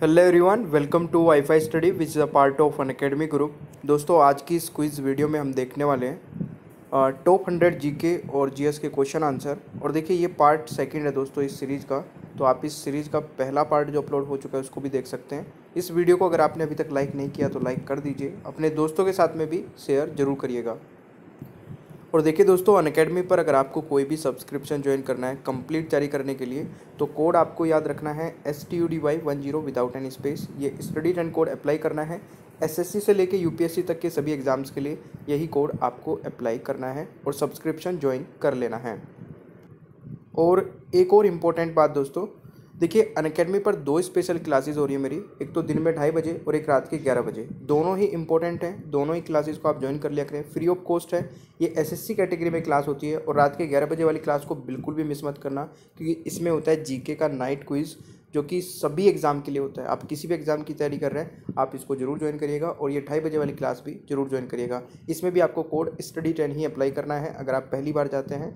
Hello everyone welcome to WiFi study which is a part of Unacademy group दोस्तों आज की इस quiz video में हम देखने वाले हैं टॉप हंड्रेड जी के और जी के क्वेश्चन आंसर और देखिए ये पार्ट सेकंड है दोस्तों इस सीरीज़ का तो आप इस सीरीज़ का पहला पार्ट जो अपलोड हो चुका है उसको भी देख सकते हैं इस वीडियो को अगर आपने अभी तक लाइक नहीं किया तो लाइक कर दीजिए अपने दोस्तों के साथ में भी शेयर जरूर करिएगा और देखिए दोस्तों अन अकेडमी पर अगर आपको कोई भी सब्सक्रिप्शन ज्वाइन करना है कंप्लीट जारी करने के लिए तो कोड आपको याद रखना है S T U D Y one zero without any space ये स्टडी एंड कोड अप्लाई करना है एसएससी से लेके यूपीएससी तक के सभी एग्ज़ाम्स के लिए यही कोड आपको अप्लाई करना है और सब्सक्रिप्शन ज्वाइन कर लेना है और एक और इम्पोर्टेंट बात दोस्तों देखिए अनकेडमी पर दो स्पेशल क्लासेज हो रही है मेरी एक तो दिन में ढाई बजे और एक रात के ग्यारह बजे दोनों ही इंपॉर्टेंट हैं दोनों ही क्लासेज को आप ज्वाइन कर लिया करें फ्री ऑफ कॉस्ट है ये एसएससी कैटेगरी में क्लास होती है और रात के ग्यारह बजे वाली क्लास को बिल्कुल भी मिस मत करना क्योंकि इसमें होता है जी का नाइट क्विज़ जो कि सभी एग्ज़ाम के लिए होता है आप किसी भी एग्ज़ाम की तैयारी कर रहे हैं आप इसको जरूर ज्वाइन करिएगा और ये ढाई बजे वाली क्लास भी जरूर ज्वाइन करिएगा इसमें भी आपको कोड स्टडी टेन ही अप्लाई करना है अगर आप पहली बार जाते हैं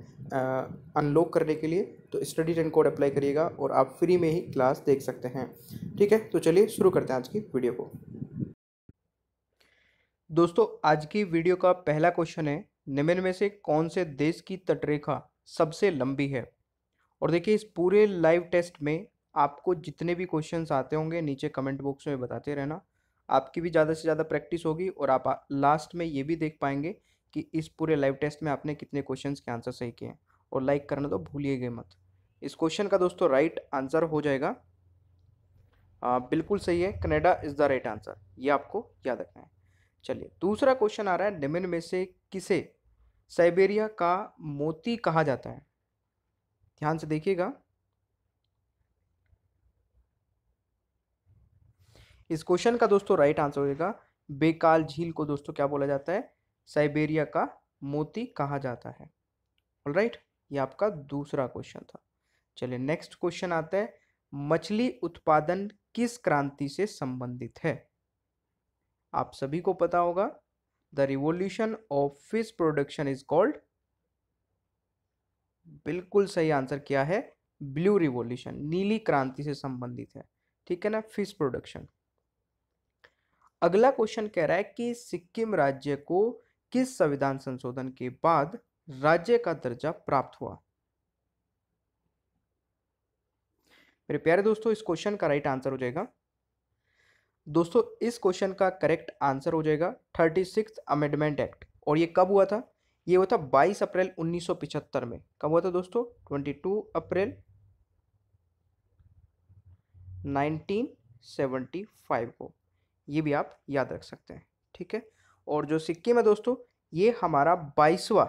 अनलॉक करने के लिए तो स्टडी टेन कोड अप्लाई करिएगा और आप फ्री में ही क्लास देख सकते हैं ठीक है तो चलिए शुरू करते हैं आज की वीडियो को दोस्तों आज की वीडियो का पहला क्वेश्चन है निम्न में से कौन से देश की तटरेखा सबसे लंबी है और देखिए इस पूरे लाइव टेस्ट में आपको जितने भी क्वेश्चन आते होंगे नीचे कमेंट बॉक्स में बताते रहना आपकी भी ज़्यादा से ज़्यादा प्रैक्टिस होगी और आप लास्ट में ये भी देख पाएंगे कि इस पूरे लाइव टेस्ट में आपने कितने क्वेश्चंस के आंसर सही किए हैं और लाइक करना तो भूलिएगा मत इस क्वेश्चन का दोस्तों राइट आंसर हो जाएगा आ, बिल्कुल सही है Canada is the right answer ये आपको याद रखना है चलिए दूसरा क्वेश्चन आ रहा है निम्न में से किसे साइबेरिया का मोती कहा जाता है ध्यान से देखिएगा इस क्वेश्चन का दोस्तों राइट आंसर होगा बेकाल झील को दोस्तों क्या बोला जाता है साइबेरिया का मोती कहा जाता है राइट right? ये आपका दूसरा क्वेश्चन था चलिए नेक्स्ट क्वेश्चन आता है मछली उत्पादन किस क्रांति से संबंधित है आप सभी को पता होगा the revolution of fish production is called बिल्कुल सही आंसर क्या है ब्लू रिवोल्यूशन नीली क्रांति से संबंधित है ठीक है ना फिश प्रोडक्शन अगला क्वेश्चन कह रहा है कि सिक्किम राज्य को किस संविधान संशोधन के बाद राज्य का दर्जा प्राप्त हुआ मेरे प्यारे दोस्तों इस क्वेश्चन का राइट आंसर हो जाएगा दोस्तों इस क्वेश्चन का करेक्ट आंसर हो जाएगा थर्टी सिक्स अमेंडमेंट एक्ट और ये कब हुआ था ये हुआ था बाईस अप्रैल पिछहत्तर में कब हुआ था दोस्तों टू अप्रैल 1975 को ये भी आप याद रख सकते हैं ठीक है और जो सिक्किम है दोस्तों ये हमारा बाईसवा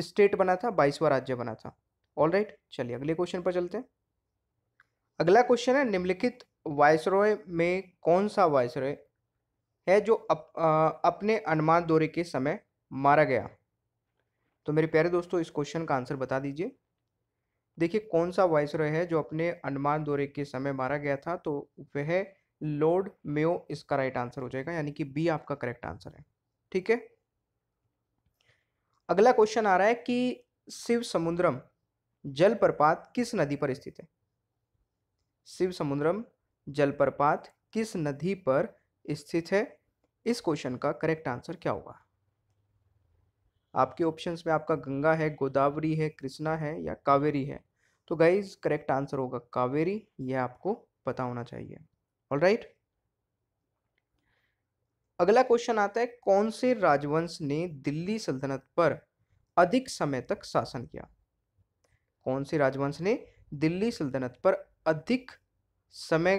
स्टेट बना था बाईसवा राज्य बना था ऑल राइट चलिए अगले क्वेश्चन पर चलते हैं अगला क्वेश्चन है निम्नलिखित वायसरॉय में कौन सा वायसरॉय है जो अप, आ, अपने अनुमान दौरे के समय मारा गया तो मेरे प्यारे दोस्तों इस क्वेश्चन का आंसर बता दीजिए देखिए कौन सा वायसरॉय है जो अपने अनुमान दौरे के समय मारा गया था तो वह लॉर्ड मेयो इसका राइट आंसर हो जाएगा यानी कि बी आपका करेक्ट आंसर है ठीक है अगला क्वेश्चन आ रहा है कि शिव समुद्रम जलप्रपात किस नदी पर स्थित है शिव समुद्रम जलप्रपात किस नदी पर स्थित है इस क्वेश्चन का करेक्ट आंसर क्या होगा आपके ऑप्शंस में आपका गंगा है गोदावरी है कृष्णा है या कावेरी है तो गाइज करेक्ट आंसर होगा कावेरी यह आपको पता होना चाहिए ऑल राइट right? अगला क्वेश्चन आता है कौन से राजवंश ने दिल्ली सल्तनत पर अधिक समय तक शासन किया कौन से राजवंश ने दिल्ली सल्तनत पर अधिक समय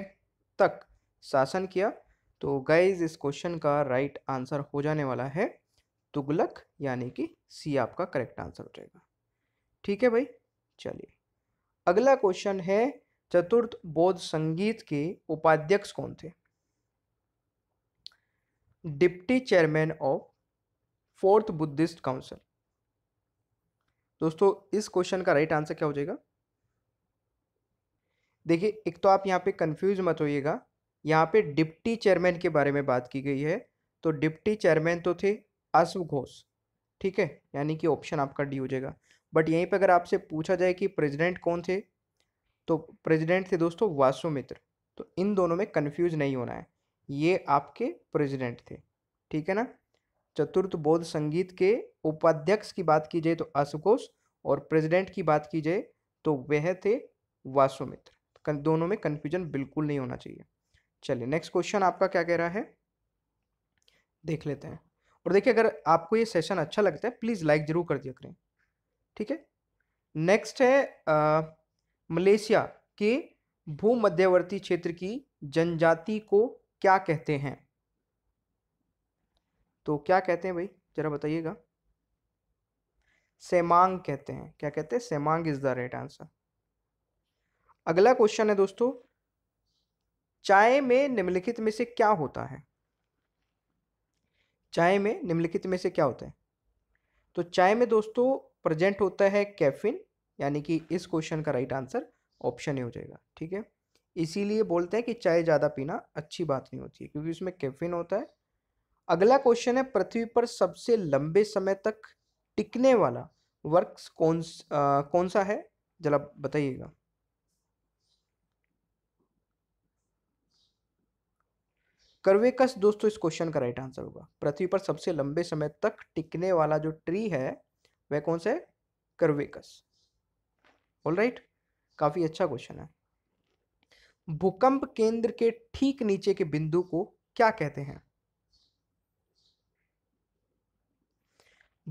तक शासन किया तो गाइज इस क्वेश्चन का राइट आंसर हो जाने वाला है तुगलक यानी कि सी आपका करेक्ट आंसर हो जाएगा ठीक है भाई चलिए अगला क्वेश्चन है चतुर्थ बौद्ध संगीत के उपाध्यक्ष कौन थे deputy chairman of fourth Buddhist council दोस्तों इस क्वेश्चन का राइट आंसर क्या हो जाएगा देखिए एक तो आप यहाँ पे कंफ्यूज मत होइएगा यहाँ पे डिप्टी चेयरमैन के बारे में बात की गई है तो डिप्टी चेयरमैन तो थे अश्व घोष ठीक है यानी कि ऑप्शन आपका डी हो जाएगा बट यहीं पर अगर आपसे पूछा जाए कि प्रेसिडेंट कौन थे तो प्रेसिडेंट थे दोस्तों वासुमित्र तो इन दोनों में कन्फ्यूज नहीं होना है ये आपके प्रेसिडेंट थे ठीक है ना चतुर्थ बोध संगीत के उपाध्यक्ष की बात की जाए तो आशुकोष और प्रेसिडेंट की बात की जाए तो वह थे वासुमित्र दोनों में कन्फ्यूजन बिल्कुल नहीं होना चाहिए चलिए नेक्स्ट क्वेश्चन आपका क्या कह रहा है देख लेते हैं और देखिए अगर आपको ये सेशन अच्छा लगता है प्लीज़ लाइक ज़रूर कर दिया करें ठीक है नेक्स्ट है आ, मलेशिया के भूमध्यवर्ती क्षेत्र की जनजाति को क्या कहते हैं तो क्या कहते हैं भाई ज़रा बताइएगा सेमांग कहते हैं क्या कहते हैं Semang is the right answer अगला क्वेश्चन है दोस्तों चाय में निम्नलिखित में से क्या होता है चाय में निम्नलिखित में से क्या होता है तो चाय में दोस्तों प्रेजेंट होता है कैफिन यानी कि इस क्वेश्चन का राइट आंसर ऑप्शन ए हो जाएगा ठीक है इसीलिए बोलते हैं कि चाय ज़्यादा पीना अच्छी बात नहीं होती है क्योंकि उसमें कैफिन होता है अगला क्वेश्चन है पृथ्वी पर सबसे लंबे समय तक टिकने वाला वर्क्स कौन आ, कौन सा है जरा बताइएगा करवेकस दोस्तों इस क्वेश्चन का राइट आंसर होगा पृथ्वी पर सबसे लंबे समय तक टिकने वाला जो ट्री है वह कौन सा है कर्वेकस ऑल राइट काफ़ी अच्छा क्वेश्चन है भूकंप केंद्र के ठीक नीचे के बिंदु को क्या कहते हैं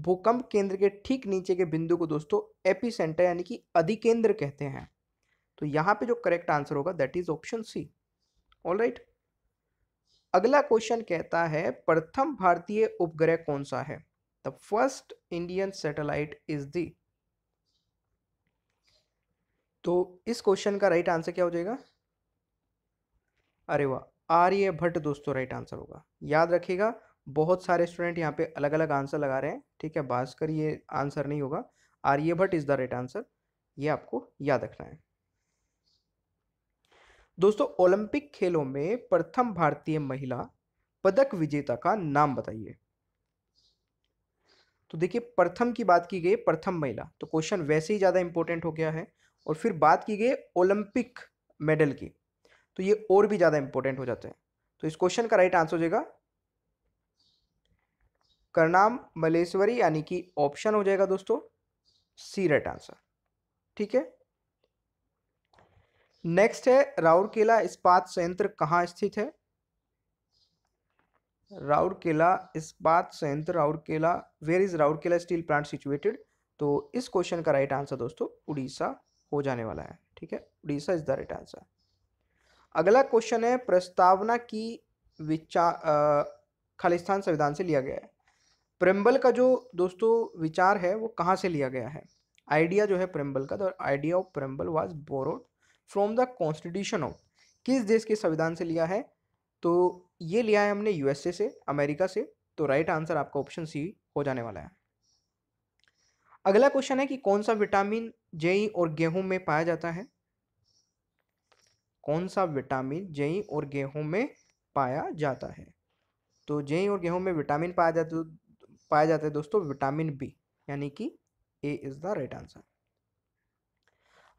भूकंप केंद्र के ठीक नीचे के बिंदु को दोस्तों एपिसेंटर यानी कि अधिकेंद्र कहते हैं तो यहां पे जो करेक्ट आंसर होगा that is option C all right अगला क्वेश्चन कहता है प्रथम भारतीय उपग्रह कौन सा है the first Indian satellite is the तो इस क्वेश्चन का राइट आंसर क्या हो जाएगा अरे वाह आर्य भट्ट दोस्तों राइट आंसर होगा याद रखिएगा बहुत सारे स्टूडेंट यहाँ पे अलग अलग आंसर लगा रहे हैं ठीक है भास्कर ये आंसर नहीं होगा Aryabhata is the right answer ये आपको याद रखना है दोस्तों ओलंपिक खेलों में प्रथम भारतीय महिला पदक विजेता का नाम बताइए तो देखिए प्रथम की बात की गई प्रथम महिला तो क्वेश्चन वैसे ही ज़्यादा इंपॉर्टेंट हो गया है और फिर बात की गई ओलंपिक मेडल की तो ये और भी ज़्यादा इंपॉर्टेंट हो जाते हैं तो इस क्वेश्चन का राइट आंसर हो जाएगा करनाम मलेश्वरी यानी कि ऑप्शन हो जाएगा दोस्तों सी राइट आंसर ठीक है नेक्स्ट है राउरकेला इस्पात संयंत्र कहाँ स्थित है राउरकेला इस्पात संयंत्र Rourkela where is Rourkela steel plant situated तो इस क्वेश्चन का राइट आंसर दोस्तों उड़ीसा हो जाने वाला है ठीक है Orissa is the right answer अगला क्वेश्चन है प्रस्तावना की विचार खालिस्तान संविधान से लिया गया है प्रेम्बल का जो दोस्तों विचार है वो कहाँ से लिया गया है आइडिया जो है प्रेम्बल का तो idea of preamble was borrowed from the constitution of किस देश के संविधान से लिया है तो ये लिया है हमने यूएसए से अमेरिका से तो राइट आंसर आपका ऑप्शन सी हो जाने वाला है अगला क्वेश्चन है कि कौन सा विटामिन जेई और गेहूं में पाया जाता है कौन सा विटामिन जई और गेहूं में पाया जाता है तो जई और गेहूं में विटामिन पाया जाता पाया जाता है दोस्तों विटामिन बी यानी कि A is the right answer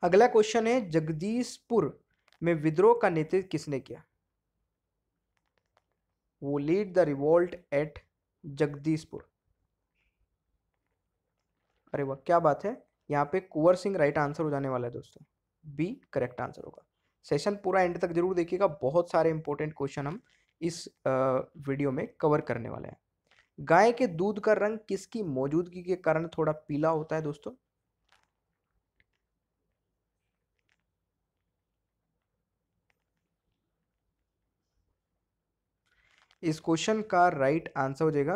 अगला क्वेश्चन है जगदीशपुर में विद्रोह का नेतृत्व किसने किया who lead the revolt at Jagdishpur अरे वाह क्या बात है यहाँ पे कुंवर सिंह राइट आंसर हो जाने वाला है दोस्तों बी करेक्ट आंसर होगा सेशन पूरा एंड तक जरूर देखिएगा बहुत सारे इंपॉर्टेंट क्वेश्चन हम इस वीडियो में कवर करने वाले हैं गाय के दूध का रंग किसकी मौजूदगी के कारण थोड़ा पीला होता है दोस्तों इस क्वेश्चन का राइट आंसर हो जाएगा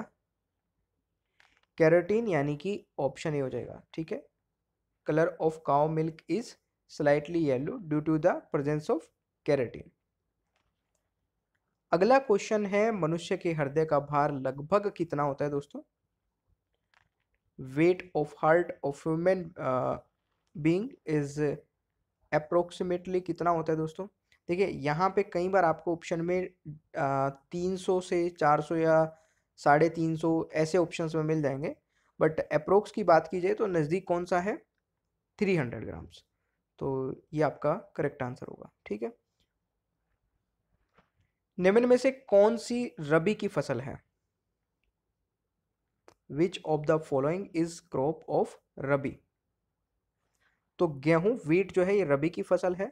कैरेटीन यानी कि ऑप्शन ए हो जाएगा ठीक है colour of cow milk is slightly yellow due to the presence of keratin. अगला क्वेश्चन है मनुष्य के हृदय का भार लगभग कितना होता है दोस्तों weight of heart of human being is approximately कितना होता है दोस्तों देखिए यहाँ पे कई बार आपको ऑप्शन में uh, तीन सौ से चार सौ या साढ़े तीन सौ ऐसे ऑप्शंस में मिल जाएंगे बट अप्रोक्स की बात की जाए तो नज़दीक कौन सा है थ्री हंड्रेड ग्राम्स तो ये आपका करेक्ट आंसर होगा ठीक है निम्न में से कौन सी रबी की फसल है which of the following is crop of rabi तो गेहूं वीट जो है ये रबी की फसल है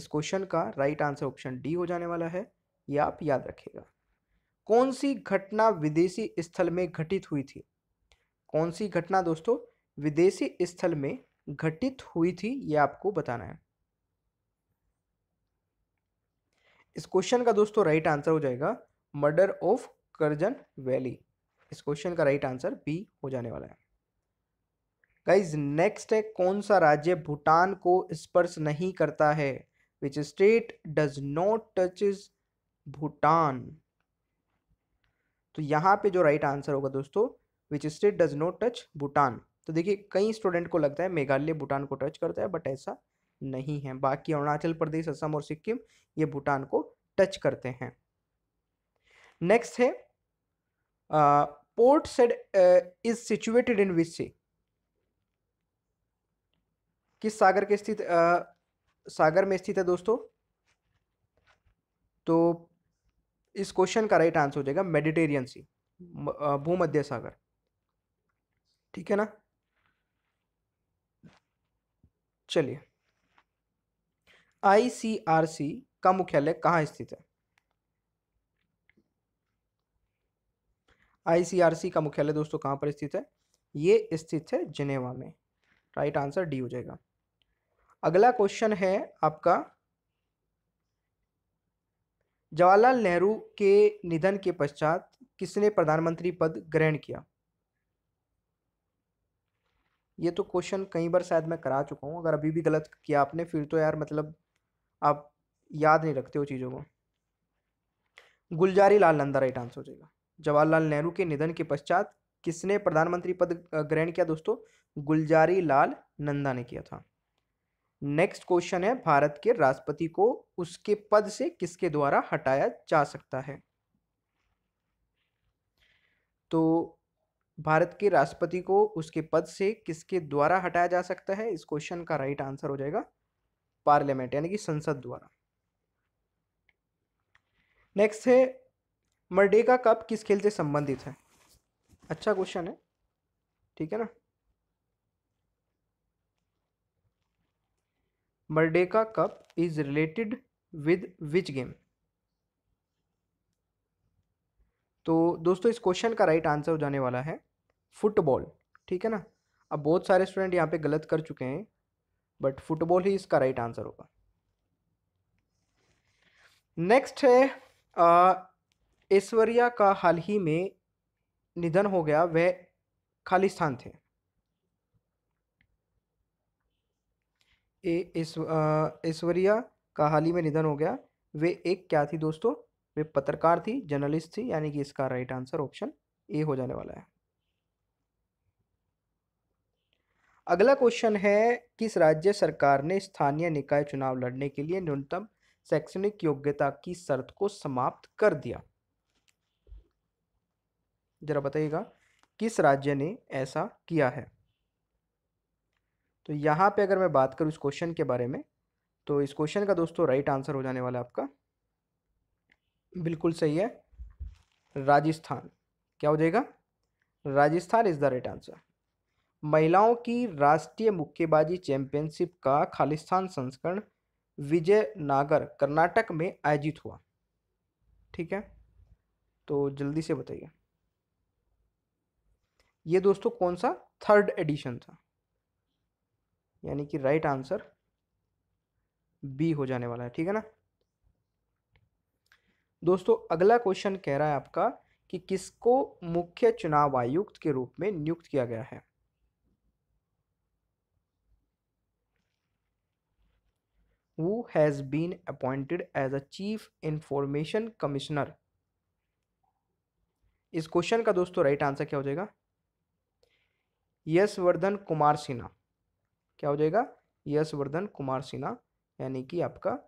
इस क्वेश्चन का राइट आंसर ऑप्शन डी हो जाने वाला है ये आप याद रखिएगा कौन सी घटना विदेशी स्थल में घटित हुई थी कौन सी घटना दोस्तों विदेशी स्थल में घटित हुई थी ये आपको बताना है इस क्वेश्चन का दोस्तों राइट आंसर हो जाएगा मर्डर ऑफ करजन वैली इस क्वेश्चन का राइट आंसर बी हो जाने वाला है गाइज नेक्स्ट है कौन सा राज्य भूटान को स्पर्श नहीं करता है which state does not touch Bhutan तो यहां पे जो राइट आंसर होगा दोस्तों which state does not touch Bhutan तो देखिए कई स्टूडेंट को लगता है मेघालय भूटान को टच करता है बट ऐसा नहीं है बाकी अरुणाचल प्रदेश असम और सिक्किम ये भूटान को टच करते हैं नेक्स्ट है Port Said is situated in which sea किस सागर के स्थित सागर में स्थित है दोस्तों तो इस क्वेश्चन का राइट आंसर हो जाएगा मेडिटेरियन सी भूमध्य सागर ठीक है ना चलिए आईसीआरसी का मुख्यालय कहाँ स्थित है आईसीआरसी का मुख्यालय दोस्तों कहाँ पर स्थित है ये स्थित है जिनेवा में राइट आंसर डी हो जाएगा अगला क्वेश्चन है आपका जवाहरलाल नेहरू के निधन के पश्चात किसने प्रधानमंत्री पद ग्रहण किया ये तो क्वेश्चन कई बार शायद मैं करा चुका हूँ अगर अभी भी गलत किया आपने फिर तो यार मतलब आप याद नहीं रखते हो चीज़ों को गुलजारी लाल नंदा राइट आंसर हो जाएगा जवाहरलाल नेहरू के निधन के पश्चात किसने प्रधानमंत्री पद ग्रहण किया दोस्तों गुलजारी लाल नंदा ने किया था नेक्स्ट क्वेश्चन है भारत के राष्ट्रपति को उसके पद से किसके द्वारा हटाया जा सकता है तो भारत के राष्ट्रपति को उसके पद से किसके द्वारा हटाया जा सकता है इस क्वेश्चन का राइट आंसर हो जाएगा पार्लियामेंट यानी कि संसद द्वारा नेक्स्ट है मर्डेका कप किस खेल से संबंधित है अच्छा क्वेश्चन है ठीक है ना Merdeka cup is related with which game तो दोस्तों इस क्वेश्चन का राइट आंसर हो जाने वाला है फुटबॉल ठीक है ना अब बहुत सारे स्टूडेंट यहाँ पे गलत कर चुके हैं बट फुटबॉल ही इसका राइट आंसर होगा नेक्स्ट है ऐश्वर्या का हाल ही में निधन हो गया वह खालिस्तान थे ऐश्वर्या का हाल ही में निधन हो गया वे एक क्या थी दोस्तों वे पत्रकार थी जर्नलिस्ट थी यानी कि इसका राइट आंसर ऑप्शन ए हो जाने वाला है अगला क्वेश्चन है किस राज्य सरकार ने स्थानीय निकाय चुनाव लड़ने के लिए न्यूनतम शैक्षणिक योग्यता की शर्त को समाप्त कर दिया जरा बताइएगा किस राज्य ने ऐसा किया है तो यहाँ पे अगर मैं बात करूँ इस क्वेश्चन के बारे में तो इस क्वेश्चन का दोस्तों राइट आंसर हो जाने वाला है आपका बिल्कुल सही है राजस्थान क्या हो जाएगा Rajasthan is the right answer महिलाओं की राष्ट्रीय मुक्केबाजी चैंपियनशिप का खालिस्तान संस्करण विजय नागर कर्नाटक में आयोजित हुआ ठीक है तो जल्दी से बताइए ये दोस्तों कौन सा थर्ड एडिशन था यानी कि राइट आंसर बी हो जाने वाला है ठीक है ना दोस्तों अगला क्वेश्चन कह रहा है आपका कि किसको मुख्य चुनाव आयुक्त के रूप में नियुक्त किया गया है who has been appointed as a chief information commissioner इस क्वेश्चन का दोस्तों राइट आंसर क्या हो जाएगा यशवर्धन कुमार सिन्हा क्या हो जाएगा यशवर्धन कुमार सिन्हा यानी कि आपका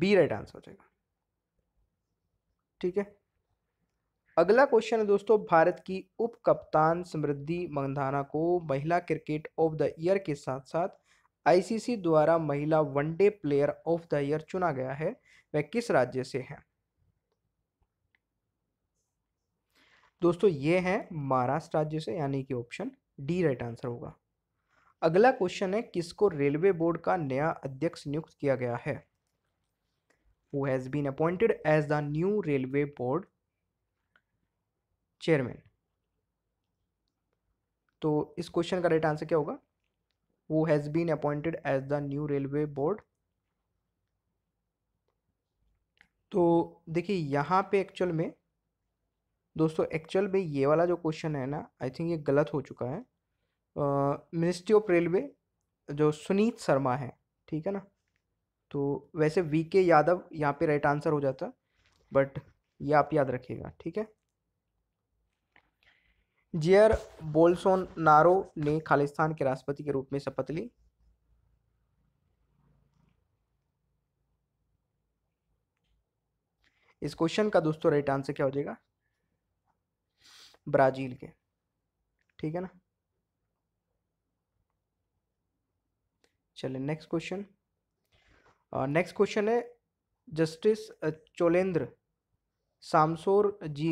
बी राइट आंसर हो जाएगा ठीक है अगला क्वेश्चन है दोस्तों भारत की उप कप्तान समृद्धि मंगधाना को महिला क्रिकेट ऑफ द ईयर के साथ साथ आईसीसी द्वारा महिला one day player of the year चुना गया है वह किस राज्य से है दोस्तों ये है महाराष्ट्र राज्य से यानी कि ऑप्शन डी राइट आंसर होगा अगला क्वेश्चन है किसको रेलवे बोर्ड का नया अध्यक्ष नियुक्त किया गया है who has been appointed as the new railway board chairman तो इस क्वेश्चन का राइट आंसर क्या होगा who has been appointed as the new railway board तो देखिए यहाँ पे एक्चुअल में दोस्तों एक्चुअल में ये वाला जो क्वेश्चन है ना आई थिंक ये गलत हो चुका है मिनिस्ट्री ऑफ रेलवे जो सुनीत शर्मा है ठीक है ना तो वैसे वी के यादव यहाँ पे राइट आंसर हो जाता बट ये आप याद रखिएगा ठीक है जियर बोल्सोन नारो ने खालिस्तान के राष्ट्रपति के रूप में शपथ ली इस क्वेश्चन का दोस्तों राइट आंसर क्या हो जाएगा ब्राजील के ठीक है ना चलिए next question next uh, question है जस्टिस चोलेंद्र सामसोर जी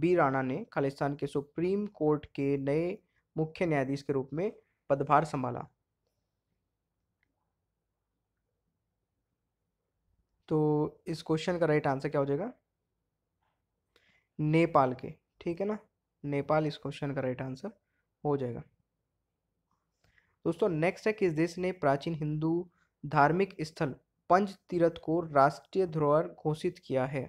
बी राणा ने खालिस्तान के सुप्रीम कोर्ट के नए मुख्य न्यायाधीश के रूप में पदभार संभाला तो इस क्वेश्चन का राइट आंसर क्या हो जाएगा नेपाल के ठीक है ना नेपाल इस क्वेश्चन का राइट आंसर हो जाएगा दोस्तों नेक्स्ट है किस देश ने प्राचीन हिंदू धार्मिक स्थल पंच तीर्थ को राष्ट्रीय धरोहर घोषित किया है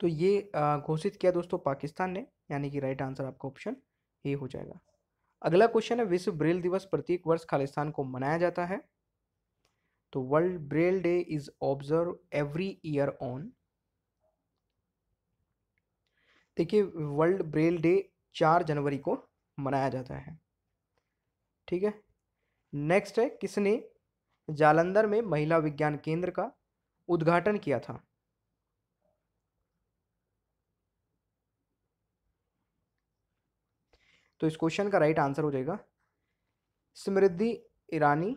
तो ये घोषित किया दोस्तों पाकिस्तान ने यानी कि राइट आंसर आपका ऑप्शन ए हो जाएगा अगला क्वेश्चन है विश्व ब्रेल दिवस प्रत्येक वर्ष खालिस्तान को मनाया जाता है तो world Braille day is observe every year on देखिए वर्ल्ड ब्रेल डे चार जनवरी को मनाया जाता है ठीक है नेक्स्ट है किसने जालंधर में महिला विज्ञान केंद्र का उद्घाटन किया था तो इस क्वेश्चन का राइट आंसर हो जाएगा Smriti Irani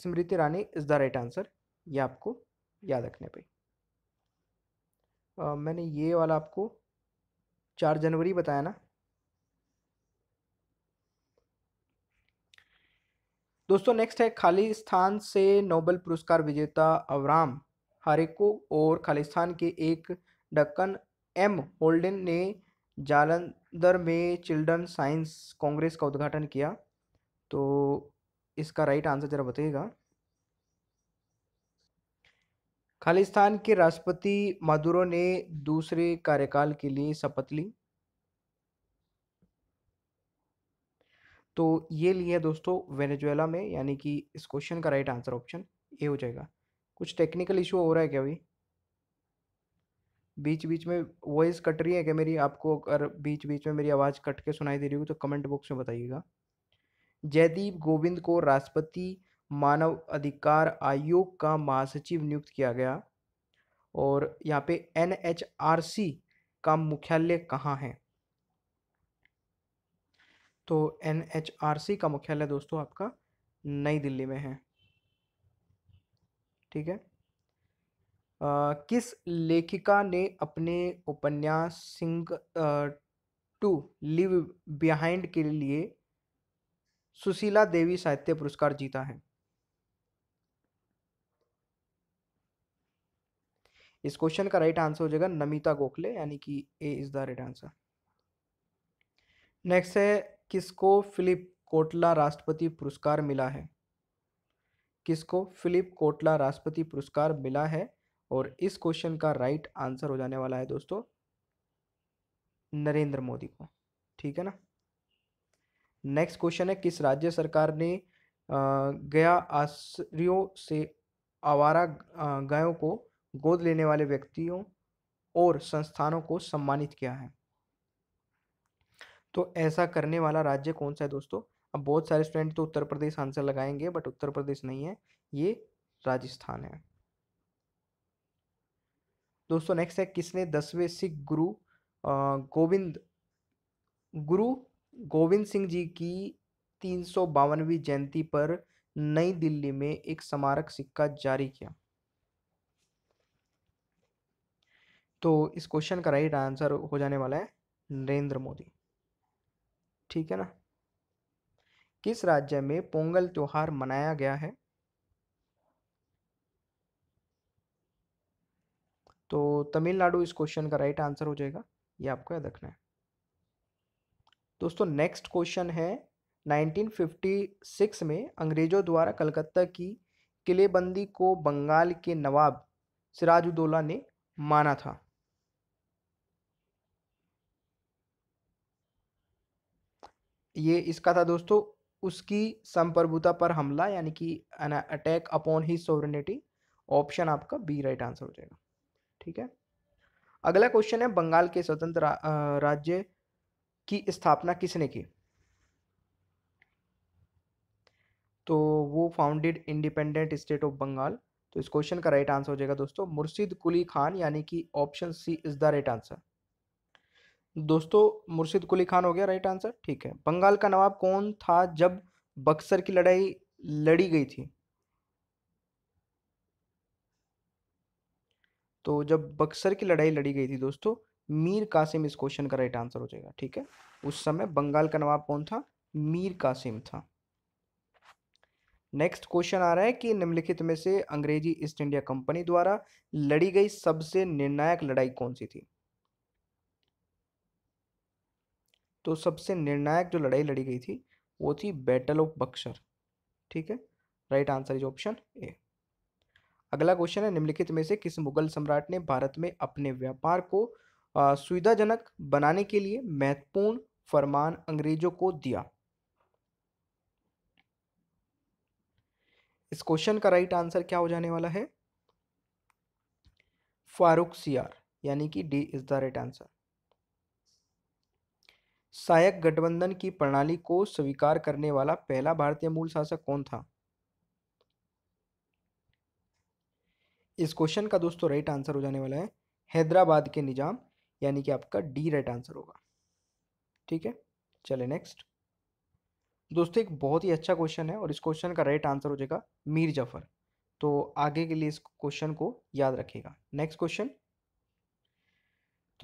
Smriti Irani is the right answer ये आपको याद रखने पे आ, मैंने ये वाला आपको चार जनवरी बताया ना दोस्तों नेक्स्ट है खालिस्तान से नोबल पुरस्कार विजेता अवराम हारेको और खालिस्तान के एक डक्कन एम होल्डन ने जालंधर में चिल्ड्रन साइंस कांग्रेस का उद्घाटन किया तो इसका राइट आंसर जरा बताइएगा खालिस्तान के राष्ट्रपति मादुरो ने दूसरे कार्यकाल के लिए शपथ ली तो ये लिए दोस्तों वेनेजुएला में यानी कि इस क्वेश्चन का राइट आंसर ऑप्शन ए हो जाएगा कुछ टेक्निकल इशू हो रहा है क्या अभी बीच बीच में वॉइस कट रही है क्या मेरी आपको अगर बीच बीच में मेरी आवाज़ कट के सुनाई दे रही हो तो कमेंट बॉक्स में बताइएगा जयदीप गोविंद को राष्ट्रपति मानव अधिकार आयोग का महासचिव नियुक्त किया गया और यहाँ पे एन का मुख्यालय कहाँ है तो एन का मुख्यालय दोस्तों आपका नई दिल्ली में है ठीक है आ, किस लेखिका ने अपने उपन्यास सिंह टू लिव बिहाइंड के लिए सुशीला देवी साहित्य पुरस्कार जीता है इस क्वेश्चन का राइट आंसर हो जाएगा नमिता गोखले यानी कि A is the right answer next है किसको फिलिप कोटला राष्ट्रपति पुरस्कार मिला है किसको फिलिप कोटला राष्ट्रपति पुरस्कार मिला है और इस क्वेश्चन का राइट आंसर हो जाने वाला है दोस्तों नरेंद्र मोदी को ठीक है ना नेक्स्ट क्वेश्चन है किस राज्य सरकार ने गया आश्रियों से आवारा गायों को गोद लेने वाले व्यक्तियों और संस्थानों को सम्मानित किया है तो ऐसा करने वाला राज्य कौन सा है दोस्तों अब बहुत सारे स्टूडेंट तो उत्तर प्रदेश आंसर लगाएंगे बट उत्तर प्रदेश नहीं है ये राजस्थान है दोस्तों नेक्स्ट है किसने दसवें सिख गुरु गोविंद गुरु गोविंद सिंह जी की तीन सौ बावनवीं जयंती पर नई दिल्ली में एक स्मारक सिक्का जारी किया तो इस क्वेश्चन का राइट आंसर हो जाने वाला है नरेंद्र मोदी ठीक है ना किस राज्य में पोंगल त्योहार मनाया गया है तो तमिलनाडु इस क्वेश्चन का राइट आंसर हो जाएगा ये आपको याद रखना है दोस्तों नेक्स्ट क्वेश्चन है 1956 में अंग्रेजों द्वारा कलकत्ता की किलेबंदी को बंगाल के नवाब सिराजुद्दौला ने माना था ये इसका था दोस्तों उसकी संप्रभुता पर हमला यानी कि attack upon his sovereignty option आपका बी राइट आंसर हो जाएगा ठीक है अगला क्वेश्चन है बंगाल के स्वतंत्र रा, राज्य की स्थापना किसने की तो who founded independent state of Bengal तो इस क्वेश्चन का राइट आंसर हो जाएगा दोस्तों मुर्शिद कुली खान यानी कि option C is the right answer दोस्तों मुर्शिद कुली खान हो गया राइट आंसर ठीक है बंगाल का नवाब कौन था जब बक्सर की लड़ाई लड़ी गई थी तो जब बक्सर की लड़ाई लड़ी गई थी दोस्तों मीर कासिम इस क्वेश्चन का राइट आंसर हो जाएगा ठीक है उस समय बंगाल का नवाब कौन था मीर कासिम था नेक्स्ट क्वेश्चन आ रहा है कि निम्नलिखित में से अंग्रेजी ईस्ट इंडिया कंपनी द्वारा लड़ी गई सबसे निर्णायक लड़ाई कौन सी थी तो सबसे निर्णायक जो लड़ाई लड़ी गई थी वो थी बैटल ऑफ बक्सर ठीक है right answer is option A अगला क्वेश्चन है निम्नलिखित में से किस मुगल सम्राट ने भारत में अपने व्यापार को सुविधाजनक बनाने के लिए महत्वपूर्ण फरमान अंग्रेजों को दिया इस क्वेश्चन का राइट आंसर क्या हो जाने वाला है फारूक सियार यानी कि D is the right answer सहायक गठबंधन की प्रणाली को स्वीकार करने वाला पहला भारतीय मूल शासक कौन था इस क्वेश्चन का दोस्तों राइट आंसर हो जाने वाला है हैदराबाद के निजाम यानी कि आपका डी राइट आंसर होगा ठीक है चले नेक्स्ट दोस्तों एक बहुत ही अच्छा क्वेश्चन है और इस क्वेश्चन का राइट आंसर हो जाएगा मीर जफर तो आगे के लिए इस क्वेश्चन को याद रखेगा नेक्स्ट क्वेश्चन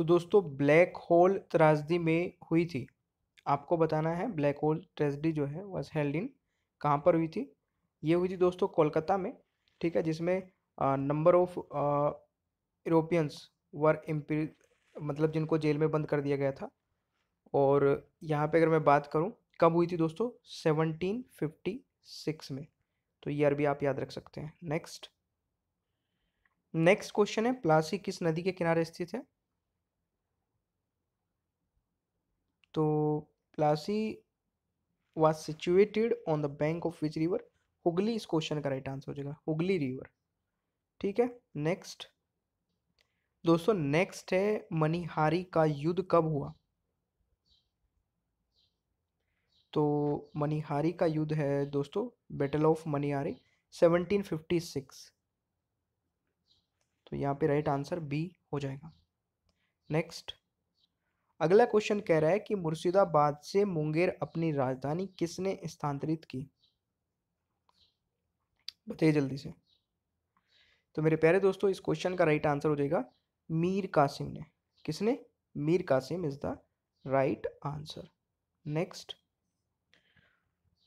तो दोस्तों ब्लैक होल त्रासदी में हुई थी आपको बताना है ब्लैक होल ट्रेजडी जो है वॉज हेल्ड इन कहाँ पर हुई थी ये हुई थी दोस्तों कोलकाता में ठीक है जिसमें number of Europeans were Impey मतलब जिनको जेल में बंद कर दिया गया था और यहाँ पे अगर मैं बात करूँ कब हुई थी दोस्तों सेवनटीन फिफ्टी सिक्स में तो अर भी आप याद रख सकते हैं नेक्स्ट नेक्स्ट क्वेश्चन है प्लासी किस नदी के किनारे स्थित है तो Plassey was situated on the bank of which river Hooghly इस क्वेश्चन का राइट आंसर हो जाएगा हुगली रिवर ठीक है नेक्स्ट दोस्तों नेक्स्ट है मनिहारी का युद्ध कब हुआ तो मनिहारी का युद्ध है दोस्तों बैटल ऑफ मनिहारी 1756 तो यहाँ पे राइट आंसर बी हो जाएगा नेक्स्ट अगला क्वेश्चन कह रहा है कि मुर्शिदाबाद से मुंगेर अपनी राजधानी किसने स्थानांतरित की बताइए जल्दी से तो मेरे प्यारे दोस्तों इस क्वेश्चन का राइट आंसर हो जाएगा मीर कासिम ने किसने Mir Qasim is the right answer next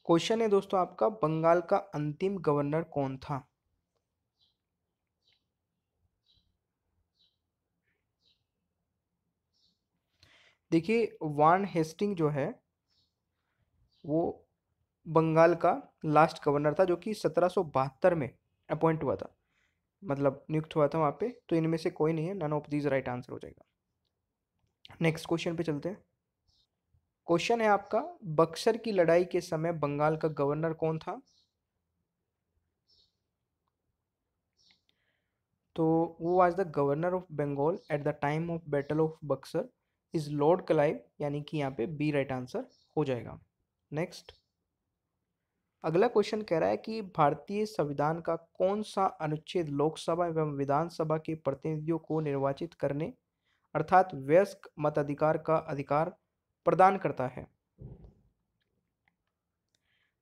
question है दोस्तों आपका बंगाल का अंतिम गवर्नर कौन था देखिए वान हेस्टिंग जो है वो बंगाल का लास्ट गवर्नर था जो कि सत्रह में अपॉइंट हुआ था मतलब नियुक्त हुआ था वहाँ पे तो इनमें से कोई नहीं है none of these right answer हो जाएगा नेक्स्ट क्वेश्चन पे चलते हैं क्वेश्चन है आपका बक्सर की लड़ाई के समय बंगाल का गवर्नर कौन था तो who was the governor of Bengal at the time of battle of Buxar is Lord Clive यानी कि यहाँ पे बी राइट आंसर हो जाएगा नेक्स्ट अगला क्वेश्चन कह रहा है कि भारतीय संविधान का कौन सा अनुच्छेद लोकसभा एवं विधानसभा के प्रतिनिधियों को निर्वाचित करने अर्थात व्यस्क मताधिकार का अधिकार प्रदान करता है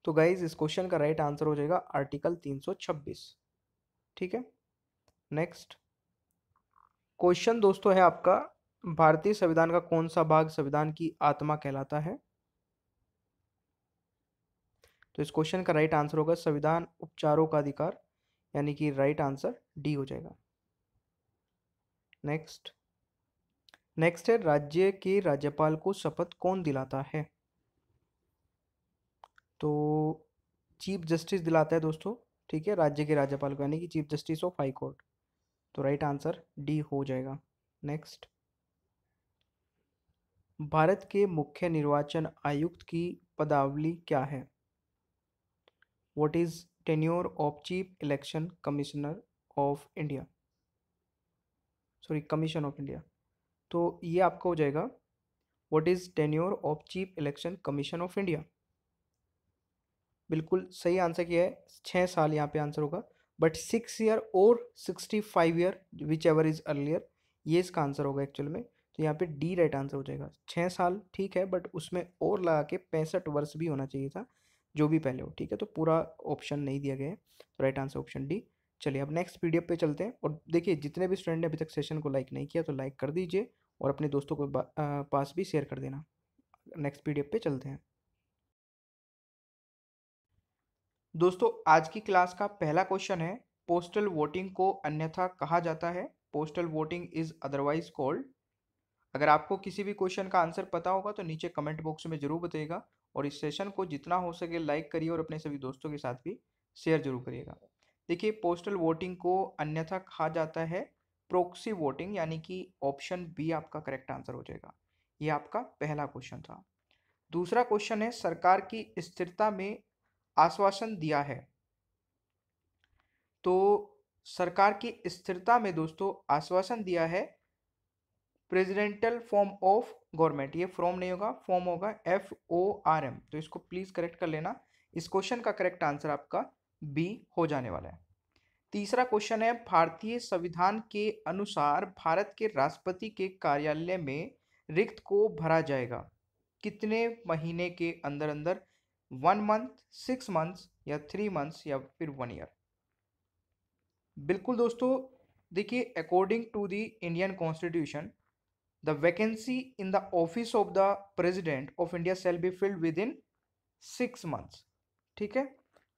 तो गाइज इस क्वेश्चन का राइट आंसर हो जाएगा आर्टिकल 326 ठीक है नेक्स्ट क्वेश्चन दोस्तों है आपका भारतीय संविधान का कौन सा भाग संविधान की आत्मा कहलाता है तो इस क्वेश्चन का राइट आंसर होगा संविधान उपचारों का अधिकार यानी कि राइट आंसर डी हो जाएगा नेक्स्ट नेक्स्ट है राज्य के राज्यपाल को शपथ कौन दिलाता है तो चीफ जस्टिस दिलाता है दोस्तों ठीक है राज्य के राज्यपाल को यानी कि chief justice of high court तो राइट आंसर डी हो जाएगा नेक्स्ट भारत के मुख्य निर्वाचन आयुक्त की पदावली क्या है what is tenure of chief election commissioner of India sorry commission of India तो ये आपका हो जाएगा what is tenure of chief election commission of India बिल्कुल सही आंसर क्या है छः साल यहाँ पे आंसर होगा बट सिक्स ईयर और sixty five year whichever is earlier ये इसका आंसर होगा एक्चुअल में तो यहाँ पे डी राइट आंसर हो जाएगा छः साल ठीक है बट उसमें और लगा के पैंसठ वर्ष भी होना चाहिए था जो भी पहले हो ठीक है तो पूरा ऑप्शन नहीं दिया गया है तो राइट आंसर ऑप्शन डी चलिए अब नेक्स्ट एफ पे चलते हैं और देखिए जितने भी स्टूडेंट ने अभी तक सेशन को लाइक नहीं किया तो लाइक कर दीजिए और अपने दोस्तों को पास भी शेयर कर देना नेक्स्ट एफ पे चलते हैं दोस्तों आज की क्लास का पहला क्वेश्चन है पोस्टल वोटिंग को अन्यथा कहा जाता है postal voting is otherwise called अगर आपको किसी भी क्वेश्चन का आंसर पता होगा तो नीचे कमेंट बॉक्स में ज़रूर बताइएगा और इस सेशन को जितना हो सके लाइक करिए और अपने सभी दोस्तों के साथ भी शेयर जरूर करिएगा देखिए पोस्टल वोटिंग को अन्यथा कहा जाता है प्रोक्सी वोटिंग यानी कि ऑप्शन बी आपका करेक्ट आंसर हो जाएगा ये आपका पहला क्वेश्चन था दूसरा क्वेश्चन है सरकार की स्थिरता में आश्वासन दिया है तो सरकार की स्थिरता में दोस्तों आश्वासन दिया है प्रेजिडेंटल फॉर्म ऑफ गवर्नमेंट ये फॉर्म नहीं होगा फॉर्म होगा एफ ओ आर एम तो इसको प्लीज़ करेक्ट कर लेना इस क्वेश्चन का करेक्ट आंसर आपका बी हो जाने वाला है तीसरा क्वेश्चन है भारतीय संविधान के अनुसार भारत के राष्ट्रपति के कार्यालय में रिक्त को भरा जाएगा कितने महीने के अंदर अंदर वन मंथ सिक्स मंथ्स या थ्री मंथ्स या फिर वन ईयर बिल्कुल दोस्तों देखिए according to the Indian constitution the vacancy in the office of the president of india shall be filled within six months ठीक है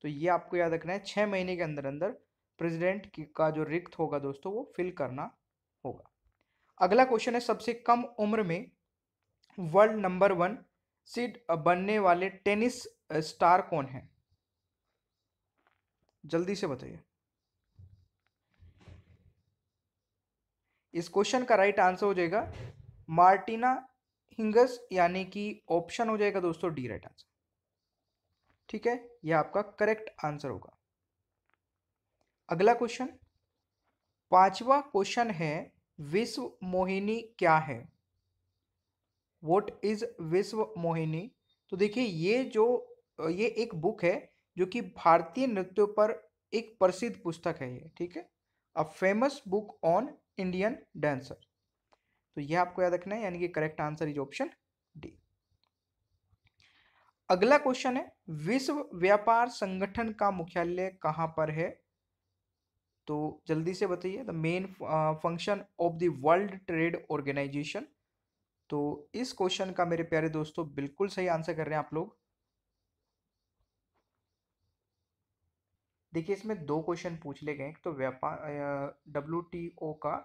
तो ये आपको याद रखना है छः महीने के अंदर अंदर प्रेसिडेंट का जो रिक्त होगा दोस्तों वो फिल करना होगा अगला क्वेश्चन है सबसे कम उम्र में वर्ल्ड नंबर वन सीड बनने वाले टेनिस स्टार कौन है जल्दी से बताइए इस क्वेश्चन का राइट आंसर हो जाएगा मार्टिना हिंगस यानी कि ऑप्शन हो जाएगा दोस्तों डी राइट आंसर ठीक है यह आपका करेक्ट आंसर होगा अगला क्वेश्चन पांचवा क्वेश्चन है विश्व मोहिनी क्या है वॉट इज विश्व मोहिनी तो देखिए ये जो ये एक बुक है जो कि भारतीय नृत्यों पर एक प्रसिद्ध पुस्तक है ये ठीक है a famous book on Indian dancer तो यह आपको याद रखना है यानी कि correct answer is option D अगला क्वेश्चन है विश्व व्यापार संगठन का मुख्यालय कहां पर है तो जल्दी से बताइए the main function of the world trade organisation तो इस क्वेश्चन का मेरे प्यारे दोस्तों बिल्कुल सही आंसर कर रहे हैं आप लोग देखिए इसमें दो क्वेश्चन पूछ ले गए तो व्यापार डब्ल्यू टी ओ का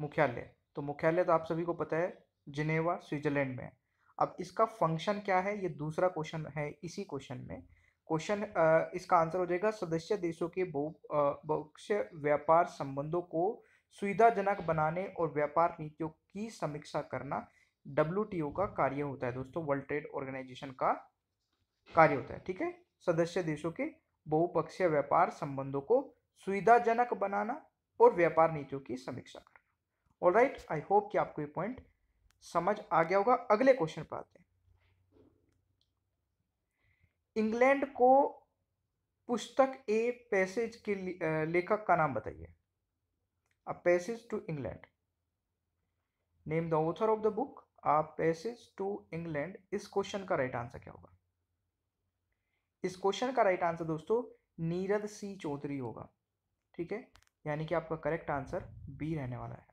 मुख्यालय तो मुख्यालय तो आप सभी को पता है जिनेवा स्विट्जरलैंड में अब इसका फंक्शन क्या है ये दूसरा क्वेश्चन है इसी क्वेश्चन में क्वेश्चन इसका आंसर हो जाएगा सदस्य देशों के बहु बहुक्ष व्यापार संबंधों को सुविधाजनक बनाने और व्यापार नीतियों की समीक्षा करना डब्ल्यू का कार्य होता है दोस्तों वर्ल्ड ट्रेड ऑर्गेनाइजेशन का कार्य होता है ठीक है सदस्य देशों के बहुपक्षीय व्यापार संबंधों को सुविधाजनक बनाना और व्यापार नीतियों की समीक्षा करना राइट आई होप कि आपको ये पॉइंट समझ आ गया होगा अगले क्वेश्चन पर आते हैं इंग्लैंड को पुस्तक ए पैसेज के लेखक का नाम बताइए a passage to England name the author of the book a passage to England इस क्वेश्चन का राइट आंसर क्या होगा इस क्वेश्चन का राइट आंसर दोस्तों नीरद सी चौधरी होगा ठीक है यानी कि आपका करेक्ट आंसर बी रहने वाला है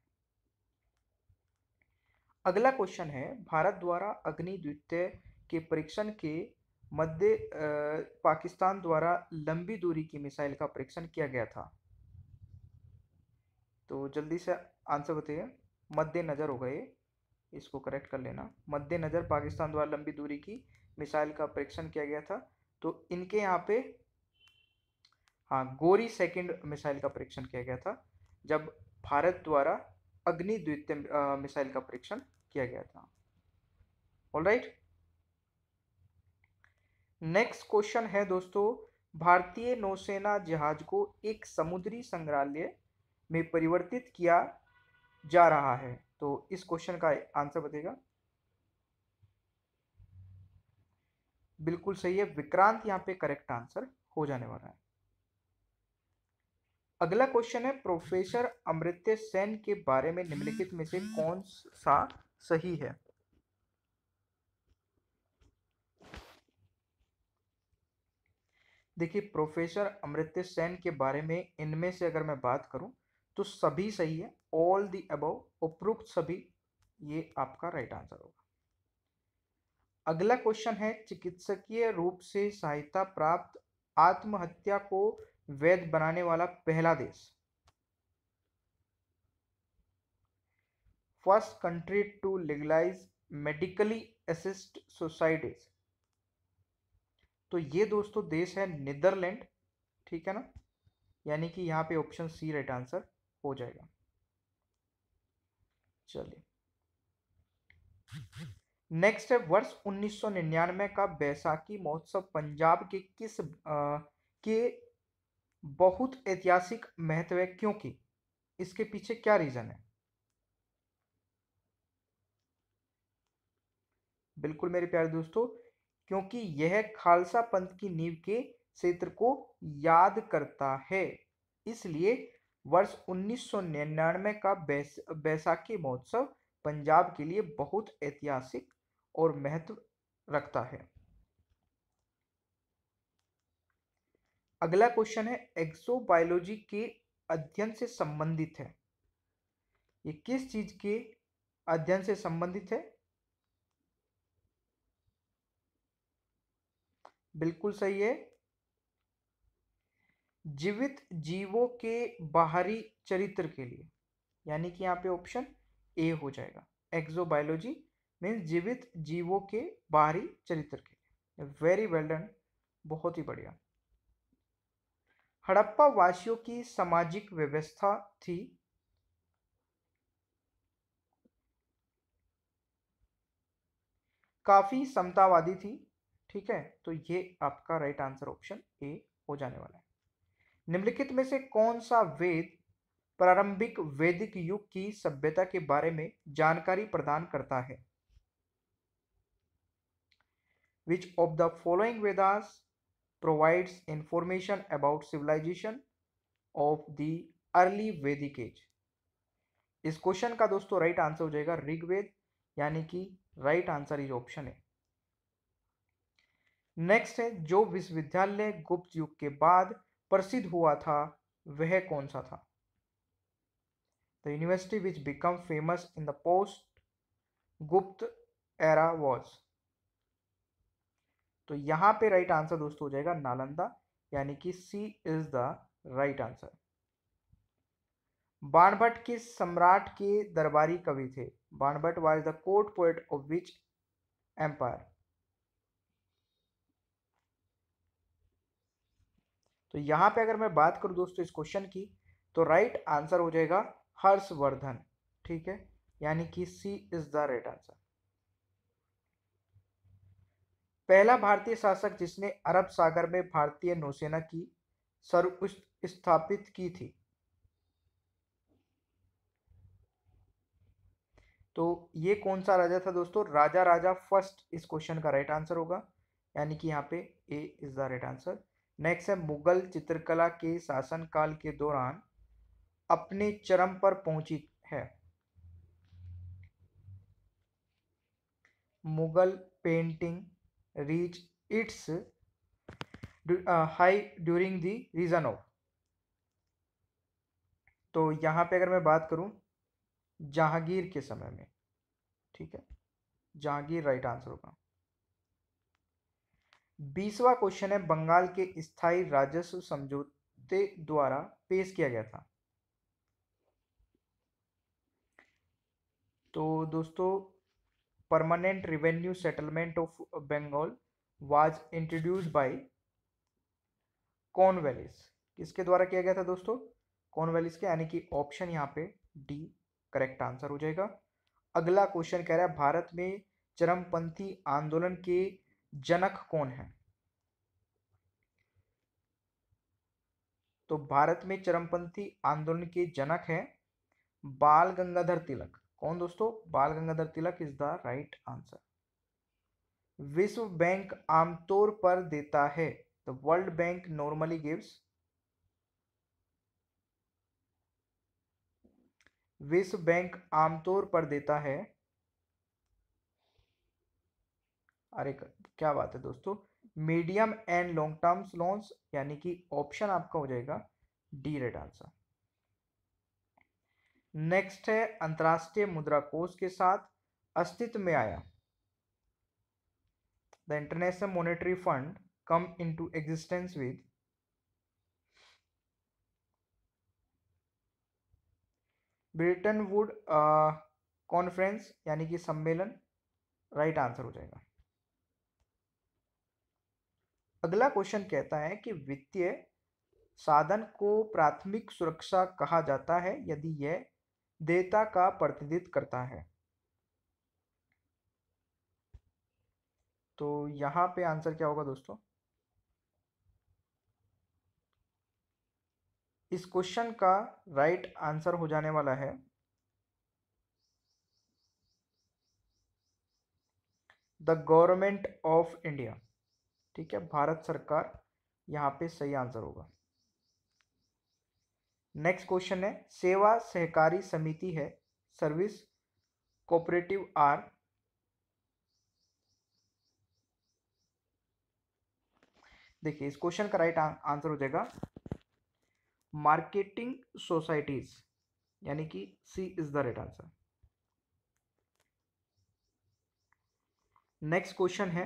अगला क्वेश्चन है भारत द्वारा अग्नि द्वितीय के परीक्षण के मध्य पाकिस्तान द्वारा लंबी दूरी की मिसाइल का परीक्षण किया गया था तो जल्दी से आंसर बताइए मध्य नजर हो गए इसको करेक्ट कर लेना मध्य नजर पाकिस्तान द्वारा लंबी दूरी की मिसाइल का परीक्षण किया गया था तो इनके यहाँ पे हाँ गोरी सेकंड मिसाइल का परीक्षण किया गया था जब भारत द्वारा अग्नि द्वितीय मिसाइल का परीक्षण किया गया था ऑल राइट नेक्स्ट क्वेश्चन है दोस्तों भारतीय नौसेना जहाज को एक समुद्री संग्रहालय में परिवर्तित किया जा रहा है तो इस क्वेश्चन का आंसर बताएगा बिल्कुल सही है विक्रांत यहाँ पे करेक्ट आंसर हो जाने वाला है अगला क्वेश्चन है प्रोफेसर अमृत्य सेन के बारे में निम्नलिखित में से कौन सा सही है देखिए प्रोफेसर अमृत्य सेन के बारे में इनमें से अगर मैं बात करूं तो सभी सही है ऑल दी अबव उपरोक्त सभी ये आपका राइट आंसर होगा अगला क्वेश्चन है चिकित्सकीय रूप से सहायता प्राप्त आत्महत्या को वैध बनाने वाला पहला देश first country to legalise medically assist societies तो ये दोस्तों देश है नीदरलैंड ठीक है ना यानी कि यहाँ पे ऑप्शन सी राइट आंसर हो जाएगा चलिए नेक्स्ट है वर्ष 1999 का बैसाखी महोत्सव पंजाब के किस आ, के बहुत ऐतिहासिक महत्व है क्योंकि इसके पीछे क्या रीज़न है बिल्कुल मेरे प्यारे दोस्तों क्योंकि यह खालसा पंथ की नींव के क्षेत्र को याद करता है इसलिए वर्ष 1999 का बैसाखी महोत्सव पंजाब के लिए बहुत ऐतिहासिक और महत्व रखता है अगला क्वेश्चन है एक्सोबायोलॉजी के अध्ययन से संबंधित है ये किस चीज के अध्ययन से संबंधित है बिल्कुल सही है जीवित जीवों के बाहरी चरित्र के लिए यानी कि यहां पे ऑप्शन ए हो जाएगा एक्सोबायोलॉजी मीन्स जीवित जीवों के बाहरी चरित्र के वेरी वेल डन बहुत ही बढ़िया हड़प्पा वासियों की सामाजिक व्यवस्था थी काफी समतावादी थी ठीक है तो ये आपका राइट आंसर ऑप्शन ए हो जाने वाला है निम्नलिखित में से कौन सा वेद प्रारंभिक वैदिक युग की सभ्यता के बारे में जानकारी प्रदान करता है which of the following vedas provides information about civilization of the early vedic age इस क्वेश्चन का दोस्तों राइट आंसर हो जाएगा ऋग्वेद यानी कि राइट आंसर इज ऑप्शन है नेक्स्ट है जो विश्वविद्यालय गुप्त युग के बाद प्रसिद्ध हुआ था वह कौन सा था the university which become famous in the post Gupta era was तो यहाँ पे राइट आंसर दोस्तों हो जाएगा नालंदा यानी कि C is the right answer Banabhatta किस सम्राट के दरबारी कवि थे Banabhatta was the court poet of which empire तो यहां पे अगर मैं बात करूं दोस्तों इस क्वेश्चन की तो राइट आंसर हो जाएगा हर्षवर्धन ठीक है यानी कि C is the right answer पहला भारतीय शासक जिसने अरब सागर में भारतीय नौसेना की सर्व स्थापित की थी तो ये कौन सा राजा था दोस्तों राजा राजा फर्स्ट इस क्वेश्चन का राइट आंसर होगा यानी कि यहाँ पे A is the right answer next है मुगल चित्रकला के शासनकाल के दौरान अपने चरम पर पहुंची है Mughal painting reach its uh, high during the region of तो यहाँ पे अगर मैं बात करूँ जहांगीर के समय में ठीक है जहांगीर राइट आंसर होगा बीसवा क्वेश्चन है बंगाल के स्थायी राजस्व समझौते द्वारा पेश किया गया था तो दोस्तों permanent revenue settlement of bengal was introduced by cornwallis किसके द्वारा किया गया था दोस्तों कॉर्नवेलिस के यानी कि ऑप्शन यहाँ पे डी करेक्ट आंसर हो जाएगा अगला क्वेश्चन कह रहा है भारत में चरमपंथी आंदोलन के जनक कौन है तो भारत में चरमपंथी आंदोलन के जनक है बाल गंगाधर तिलक कौन दोस्तों Bal Gangadhar Tilak is the right answer विश्व बैंक आमतौर पर देता है the world bank normally gives विश्व बैंक आमतौर पर देता है अरे क्या बात है दोस्तों medium and long terms loans यानी कि ऑप्शन आपका हो जाएगा डी रेड आंसर नेक्स्ट है अंतर्राष्ट्रीय मुद्रा कोष के साथ अस्तित्व में आया the international monetary fund come into existence with Bretton Wood conference यानी कि सम्मेलन राइट आंसर हो जाएगा अगला क्वेश्चन कहता है कि वित्तीय साधन को प्राथमिक सुरक्षा कहा जाता है यदि यह देवता का प्रतिनिधित्व करता है तो यहां पे आंसर क्या होगा दोस्तों इस क्वेश्चन का राइट आंसर हो जाने वाला है द गवर्नमेंट ऑफ इंडिया ठीक है भारत सरकार यहां पे सही आंसर होगा नेक्स्ट क्वेश्चन है सेवा सहकारी समिति है सर्विस कोऑपरेटिव आर देखिए इस क्वेश्चन का राइट आंसर हो जाएगा मार्केटिंग सोसाइटीज यानी कि C is the right answer next question है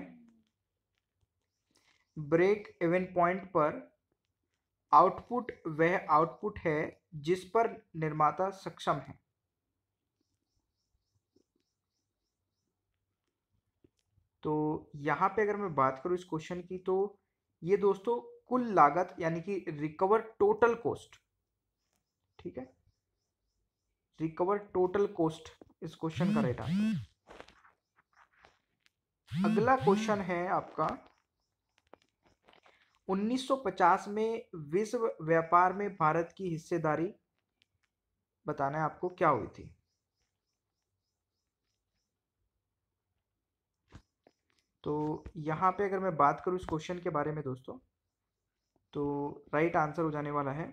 ब्रेक इवेंट पॉइंट पर आउटपुट वह आउटपुट है जिस पर निर्माता सक्षम है तो यहाँ पे अगर मैं बात करूँ इस क्वेश्चन की तो ये दोस्तों कुल लागत यानी कि रिकवर टोटल कॉस्ट ठीक है रिकवर टोटल कॉस्ट इस क्वेश्चन का राइट आंसर अगला क्वेश्चन है आपका 1950 में विश्व व्यापार में भारत की हिस्सेदारी बताना है आपको क्या हुई थी तो यहां पे अगर मैं बात करूं इस क्वेश्चन के बारे में दोस्तों तो राइट आंसर हो जाने वाला है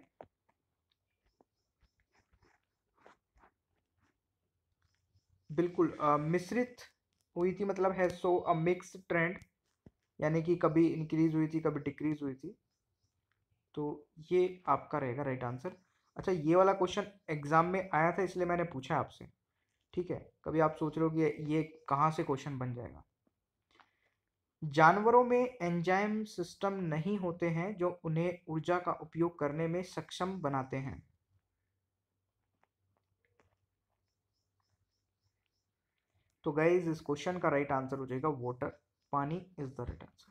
बिल्कुल आ, मिश्रित हुई थी मतलब है सो अ मिक्स ट्रेंड यानी कि कभी इंक्रीज हुई थी कभी डिक्रीज हुई थी तो ये आपका रहेगा राइट आंसर अच्छा ये वाला क्वेश्चन एग्जाम में आया था इसलिए मैंने पूछा आपसे ठीक है कभी आप सोच रहे हो कि ये कहाँ से क्वेश्चन बन जाएगा जानवरों में एंजाइम सिस्टम नहीं होते हैं जो उन्हें ऊर्जा का उपयोग करने में सक्षम बनाते हैं तो गाइज इस क्वेश्चन का राइट आंसर हो जाएगा वाटर पानी इज द राइट आंसर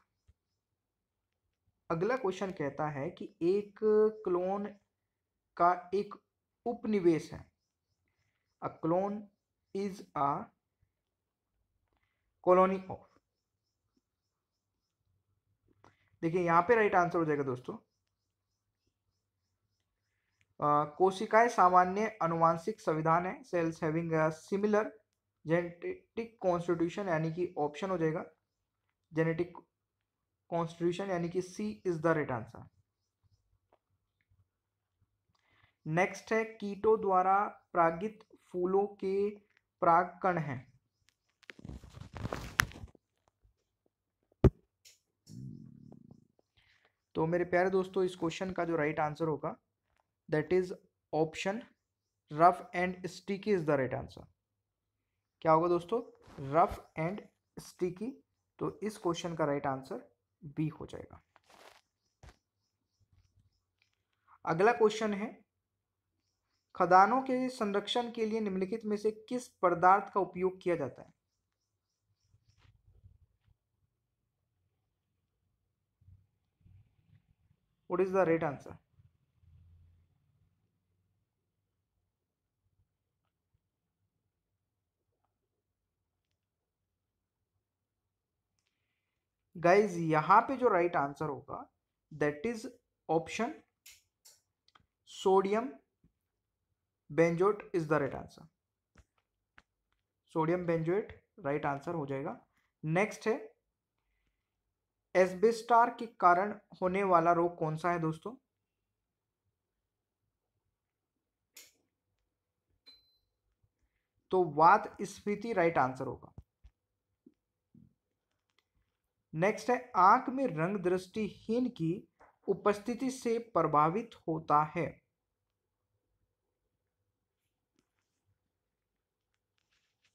अगला क्वेश्चन कहता है कि एक क्लोन का एक उपनिवेश है a clone is a colony of देखिए यहां पे राइट आंसर हो जाएगा दोस्तों कोशिकाएं सामान्य अनुवांशिक संविधान है cells having similar genetic constitution यानी कि ऑप्शन हो जाएगा जेनेटिक कॉन्स्टिट्यूशन यानी कि C is the right answer next है कीटो द्वारा प्रागित फूलों के प्रागकण हैं तो मेरे प्यारे दोस्तों इस क्वेश्चन का जो राइट आंसर होगा that is option rough and sticky is the right answer क्या होगा दोस्तों रफ एंड स्टिकी तो इस क्वेश्चन का राइट आंसर बी हो जाएगा अगला क्वेश्चन है खदानों के संरक्षण के लिए निम्नलिखित में से किस पदार्थ का उपयोग किया जाता है what is the right answer guys यहां पे जो राइट आंसर होगा that is option sodium benzoate is the right answer sodium benzoate right answer हो जाएगा नेक्स्ट है एसबेस्टार के कारण होने वाला रोग कौन सा है दोस्तों तो वात स्फीति राइट आंसर होगा नेक्स्ट है आंख में रंग दृष्टिहीन की उपस्थिति से प्रभावित होता है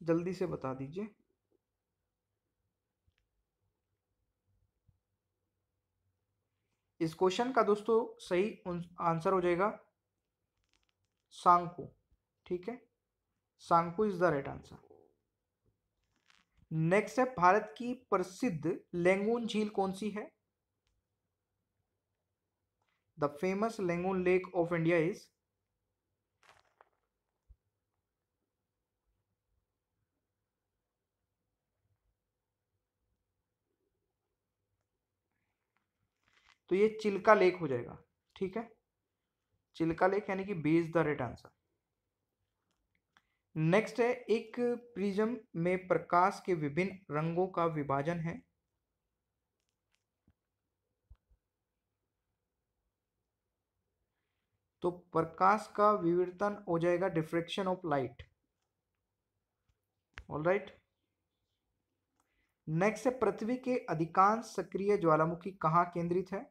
जल्दी से बता दीजिए इस क्वेश्चन का दोस्तों सही आंसर हो जाएगा सांकु ठीक है सांकु is the right answer next है भारत की प्रसिद्ध लेंगून झील कौन सी है the famous lagoon lake of India is तो ये चिल्का लेक हो जाएगा ठीक है चिल्का लेक यानी कि B is the right answer next है एक प्रिज्म में प्रकाश के विभिन्न रंगों का विभाजन है तो प्रकाश का विवर्तन हो जाएगा diffraction of light all right next है पृथ्वी के अधिकांश सक्रिय ज्वालामुखी कहां केंद्रित है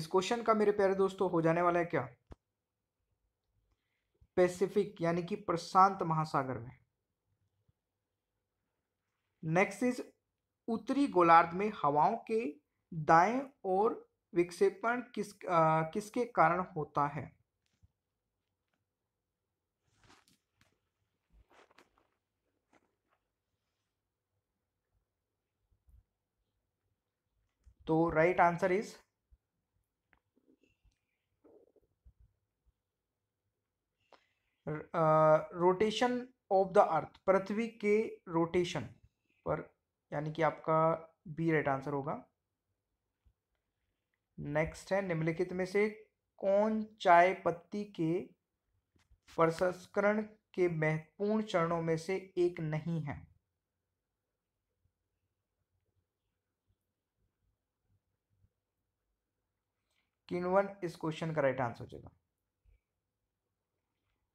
इस क्वेश्चन का मेरे प्यारे दोस्तों हो जाने वाला है क्या पैसिफिक यानी कि प्रशांत महासागर में नेक्स्ट इज उत्तरी गोलार्ध में हवाओं के दाएं और विक्षेपण किस आ, किसके कारण होता है तो right answer is rotation of the earth पृथ्वी के रोटेशन पर यानी कि आपका बी राइट आंसर होगा नेक्स्ट है निम्नलिखित में से कौन चाय पत्ती के प्रसंस्करण के महत्वपूर्ण चरणों में से एक नहीं है किनवन इस क्वेश्चन का राइट आंसर हो जाएगा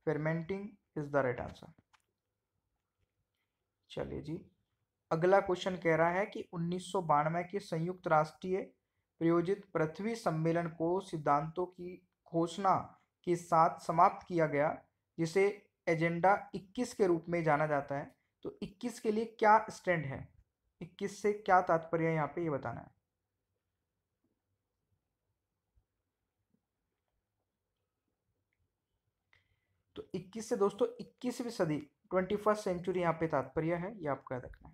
fermenting is the right answer चलिए जी अगला क्वेश्चन कह रहा है कि उन्नीस के संयुक्त राष्ट्रीय प्रयोजित पृथ्वी सम्मेलन को सिद्धांतों की घोषणा के साथ समाप्त किया गया जिसे एजेंडा 21 के रूप में जाना जाता है तो 21 के लिए क्या स्टैंड है 21 से क्या तात्पर्य यहाँ पे ये यह बताना है 21 से दोस्तों 21वीं सदी ट्वेंटी फर्स्ट सेंचुरी यहाँ पे तात्पर्य है ये आपको याद रखना है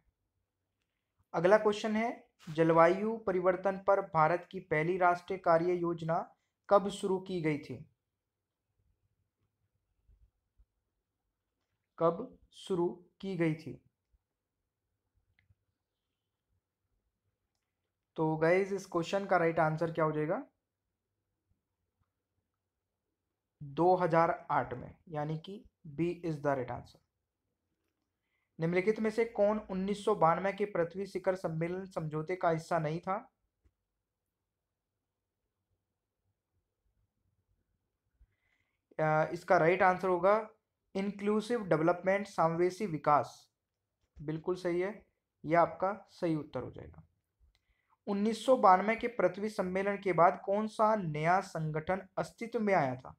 अगला क्वेश्चन है जलवायु परिवर्तन पर भारत की पहली राष्ट्रीय कार्य योजना कब शुरू की गई थी कब शुरू की गई थी तो गैज इस क्वेश्चन का राइट आंसर क्या हो जाएगा 2008 में यानी कि B is the right answer निम्नलिखित में से कौन उन्नीस के पृथ्वी शिखर सम्मेलन समझौते का हिस्सा नहीं था इसका राइट आंसर होगा इंक्लूसिव डेवलपमेंट समावेशी विकास बिल्कुल सही है यह आपका सही उत्तर हो जाएगा उन्नीस के पृथ्वी सम्मेलन के बाद कौन सा नया संगठन अस्तित्व में आया था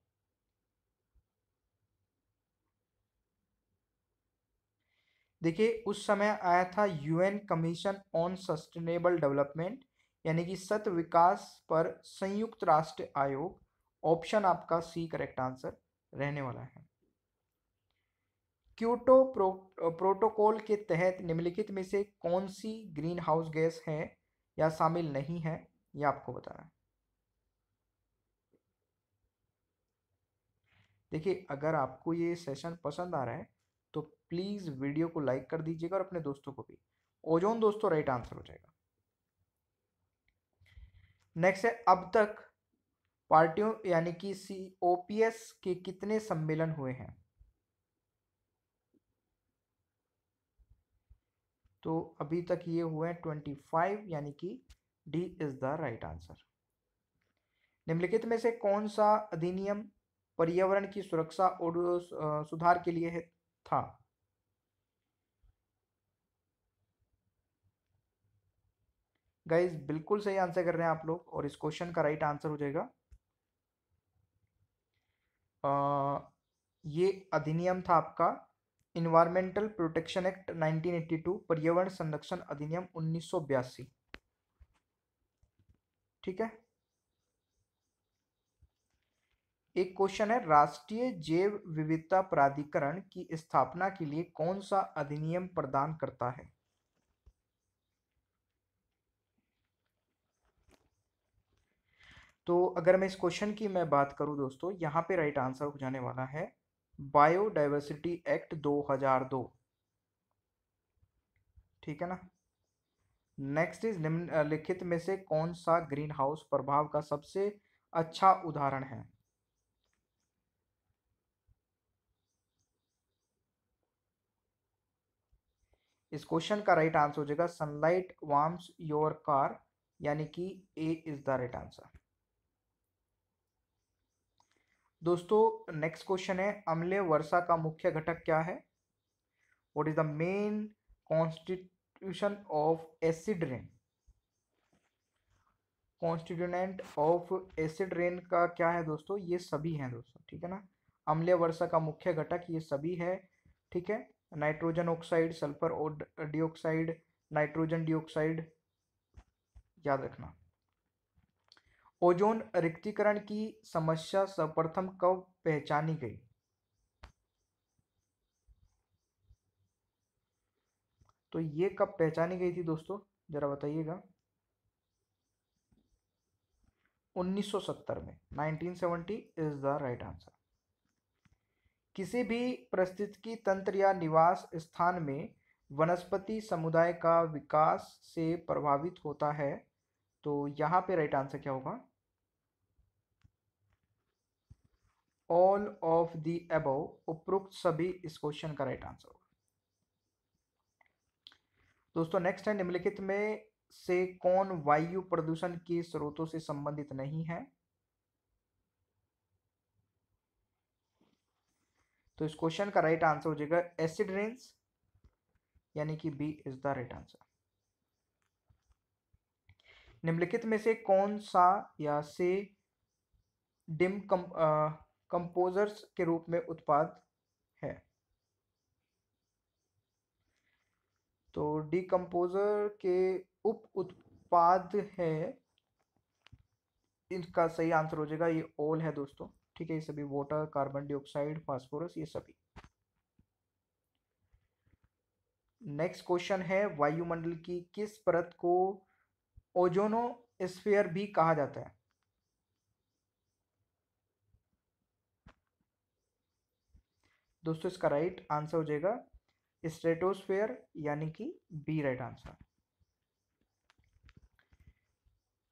देखिए उस समय आया था UN commission on sustainable development यानी कि सत विकास पर संयुक्त राष्ट्र आयोग ऑप्शन आपका सी करेक्ट आंसर रहने वाला है क्यूटो प्रो, प्रोटोकॉल के तहत निम्नलिखित में से कौन सी ग्रीन हाउस गैस है या शामिल नहीं है यह आपको बताना है देखिए अगर आपको ये सेशन पसंद आ रहा है प्लीज़ वीडियो को लाइक कर दीजिएगा और अपने दोस्तों को भी ओजोन दोस्तों राइट आंसर हो जाएगा नेक्स्ट है अब तक पार्टियों यानी कि सी ओ पी एस के कितने सम्मेलन हुए हैं तो अभी तक ये हुए हैं ट्वेंटी फाइव यानी कि D is the right answer निम्नलिखित में से कौन सा अधिनियम पर्यावरण की सुरक्षा और सुधार के लिए था गाइज बिल्कुल सही आंसर कर रहे हैं आप लोग और इस क्वेश्चन का राइट आंसर हो जाएगा आ, ये अधिनियम था आपका इन्वायरमेंटल प्रोटेक्शन एक्ट 1982 पर्यावरण संरक्षण अधिनियम उन्नीस ठीक है एक क्वेश्चन है राष्ट्रीय जैव विविधता प्राधिकरण की स्थापना के लिए कौन सा अधिनियम प्रदान करता है तो अगर मैं इस क्वेश्चन की मैं बात करूं दोस्तों यहाँ पे राइट आंसर हो जाने वाला है बायोडाइवर्सिटी एक्ट 2002 ठीक है ना नेक्स्ट इज निम्नलिखित में से कौन सा ग्रीन हाउस प्रभाव का सबसे अच्छा उदाहरण है इस क्वेश्चन का राइट आंसर हो जाएगा सनलाइट वार्म्स योर कार यानी कि A is the right answer दोस्तों नेक्स्ट क्वेश्चन है अम्ले वर्षा का मुख्य घटक क्या है what is the main constitution of acid rain constituent of acid rain का क्या है दोस्तों ये सभी हैं दोस्तों ठीक है ना अम्लीय वर्षा का मुख्य घटक ये सभी है ठीक है nitrogen oxide sulphur dioxide nitrogen dioxide याद रखना ओजोन रिक्तिकरण की समस्या सर्वप्रथम कब पहचानी गई तो ये कब पहचानी गई थी दोस्तों जरा बताइएगा 1970 में 1970 इज द राइट आंसर किसी भी परिस्थितिकी तंत्र या निवास स्थान में वनस्पति समुदाय का विकास से प्रभावित होता है तो यहाँ पे राइट आंसर क्या होगा ऑल ऑफ द एबो उपरोक्त सभी इस क्वेश्चन का राइट आंसर होगा दोस्तों नेक्स्ट है निम्नलिखित में से कौन वायु प्रदूषण के स्रोतों से संबंधित नहीं है तो इस क्वेश्चन का राइट आंसर हो जाएगा एसिड रेन्स यानी कि B is the right answer निम्नलिखित में से कौन सा या से डिम कम कंपोजर्स के रूप में उत्पाद है तो कंपोजर के उप उत्पाद है इनका सही आंसर हो जाएगा ये ओल है दोस्तों ठीक है ये सभी वाटर कार्बन डाइऑक्साइड फास्फोरस ये सभी नेक्स्ट क्वेश्चन है वायुमंडल की किस परत को ओजोनो स्फेयर भी कहा जाता है दोस्तों इसका राइट आंसर हो जाएगा स्ट्रेटोस्फेयर यानी कि बी राइट आंसर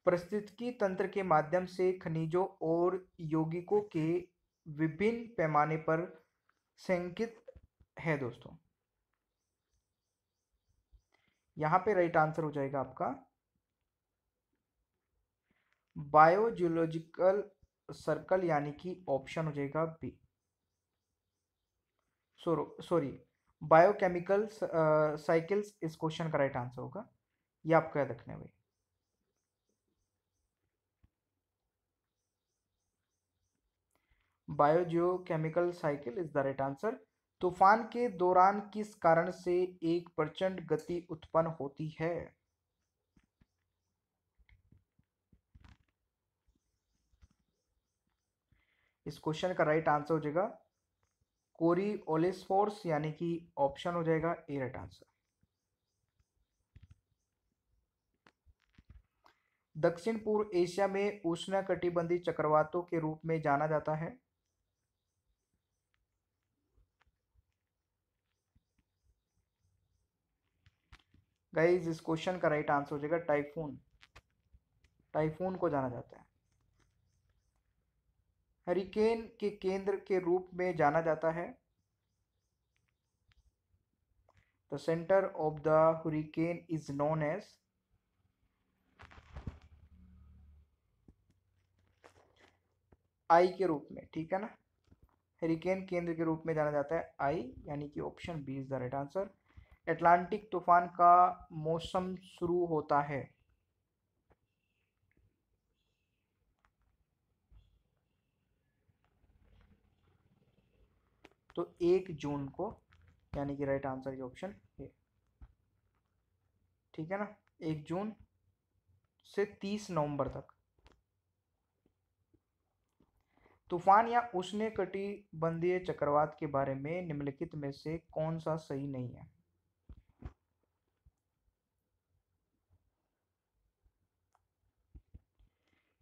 परिस्थितिकी तंत्र के माध्यम से खनिजों और यौगिकों के विभिन्न पैमाने पर संकित है दोस्तों यहां पे राइट आंसर हो जाएगा आपका बायोजियोलॉजिकल सर्कल यानी कि ऑप्शन हो जाएगा बी सॉरी बायोकेमिकल साइकिल्स इस क्वेश्चन का राइट आंसर होगा ये आपको याद रखने भाई biogeochemical cycle is the right answer तूफान के दौरान किस कारण से एक प्रचंड गति उत्पन्न होती है इस क्वेश्चन का राइट आंसर हो जाएगा कोरी ओलेस फोर्स यानी कि ऑप्शन हो जाएगा ए राइट आंसर दक्षिण पूर्व एशिया में उष्णकटिबंधीय चक्रवातों के रूप में जाना जाता है गाइज इस क्वेश्चन का राइट आंसर हो जाएगा टाइफून टाइफून को जाना जाता है हरिकेन के केंद्र के रूप में जाना जाता है the centre of the hurricane is known as eye के रूप में ठीक है ना हरिकेन केंद्र के रूप में जाना जाता है आई यानी कि option B is the right answer Atlantic तूफान का मौसम शुरू होता है तो एक जून को यानी कि right answer is option A ठीक है ना एक जून से तीस नवंबर तक तूफान या उसने कटिबंधीय चक्रवात के बारे में निम्नलिखित में से कौन सा सही नहीं है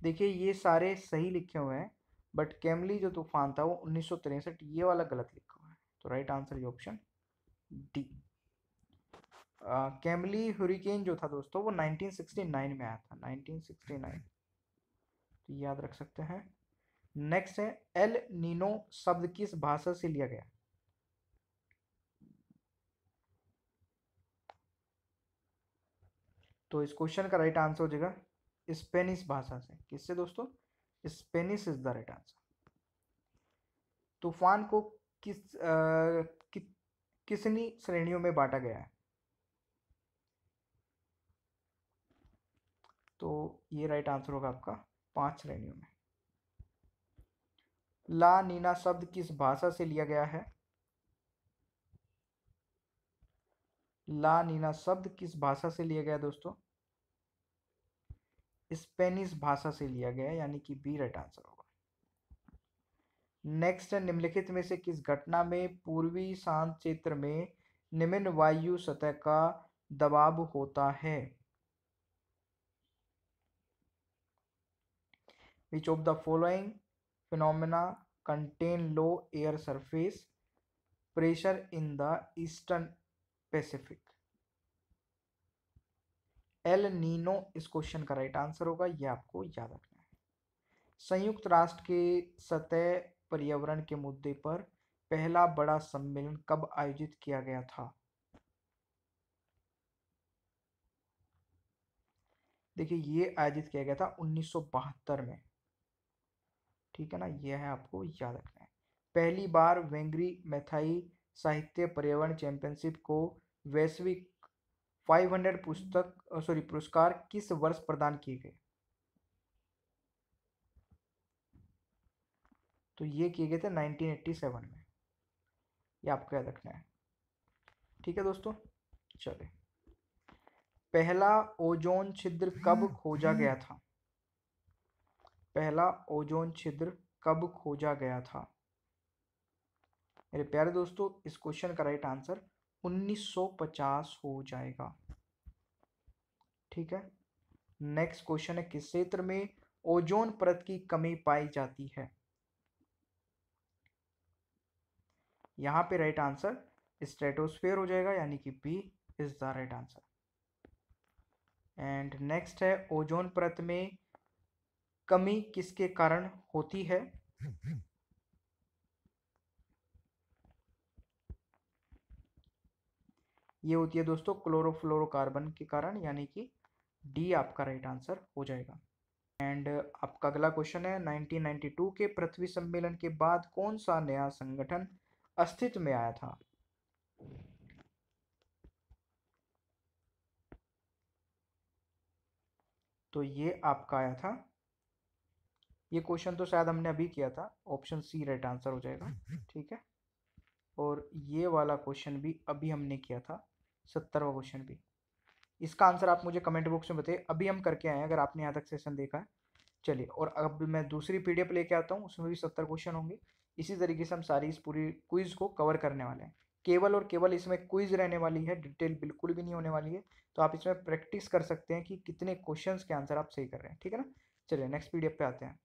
देखिए ये सारे सही लिखे हुए हैं बट कैमली जो तूफान था वो उन्नीस ये वाला गलत लिखा हुआ है तो राइट आंसर ये ऑप्शन डी कैमली हुरिकेन जो था दोस्तों वो 1969 में आया था 1969 तो याद रख सकते हैं नेक्स्ट है एल नीनो शब्द किस भाषा से लिया गया तो इस क्वेश्चन का राइट आंसर हो जाएगा स्पेनिश भाषा से किससे दोस्तों Spanish is the right answer तूफान को किस आ, कि, किसनी श्रेणियों में बांटा गया है तो ये राइट आंसर होगा आपका पांच श्रेणियों में ला नीना शब्द किस भाषा से लिया गया है ला नीना शब्द किस भाषा से लिया गया दोस्तों स्पेनिश भाषा से लिया गया है यानी कि बी राइट आंसर होगा नेक्स्ट निम्नलिखित में से किस घटना में पूर्वी शांत क्षेत्र में निम्न वायु सतह का दबाव होता है which of the following phenomena contain low air surface pressure in the eastern Pacific El Nino इस क्वेश्चन का राइट आंसर होगा यह आपको याद रखना है संयुक्त राष्ट्र के सतह पर्यावरण के मुद्दे पर पहला बड़ा सम्मेलन कब आयोजित किया गया था देखिए ये आयोजित किया गया था उन्नीस में ठीक है ना यह है आपको याद रखना है पहली बार वेंगरी मेथाई साहित्य पर्यावरण चैंपियनशिप को वैश्विक फाइव हंड्रेड पुस्तक सॉरी पुरस्कार किस वर्ष प्रदान किए गए तो ये किए गए थे 1987 में ये आपको याद रखना है ठीक है दोस्तों चले पहला ओजोन छिद्र कब खोजा गया था पहला ओजोन छिद्र कब खोजा गया था मेरे प्यारे दोस्तों इस क्वेश्चन का राइट आंसर 1950 हो जाएगा ठीक है नेक्स्ट क्वेश्चन है किस क्षेत्र में ओजोन परत की कमी पाई जाती है यहां पे राइट आंसर स्ट्रेटोस्फेयर हो जाएगा यानी कि B is the right answer and next है ओजोन परत में कमी किसके कारण होती है ये होती है दोस्तों क्लोरोफ्लोरोकार्बन के कारण यानी कि डी आपका राइट आंसर हो जाएगा एंड आपका अगला क्वेश्चन है 1992 के पृथ्वी सम्मेलन के बाद कौन सा नया संगठन अस्तित्व में आया था तो ये आपका आया था ये क्वेश्चन तो शायद हमने अभी किया था ऑप्शन सी राइट आंसर हो जाएगा ठीक है और ये वाला क्वेश्चन भी अभी हमने किया था सत्तरवा क्वेश्चन भी इसका आंसर आप मुझे कमेंट बॉक्स में बताइए अभी हम करके आए हैं अगर आपने यहाँ तक सेशन देखा है चलिए और अब मैं दूसरी पी लेके आता हूँ उसमें भी सत्तर क्वेश्चन होंगे इसी तरीके से हम सारी इस पूरी क्विज़ को कवर करने वाले हैं केवल और केवल इसमें क्विज रहने वाली है डिटेल बिल्कुल भी नहीं होने वाली है तो आप इसमें प्रैक्टिस कर सकते हैं कि कितने क्वेश्चंस के आंसर आप सही कर रहे हैं ठीक है ना चलिए नेक्स्ट पीडीएफ पे आते हैं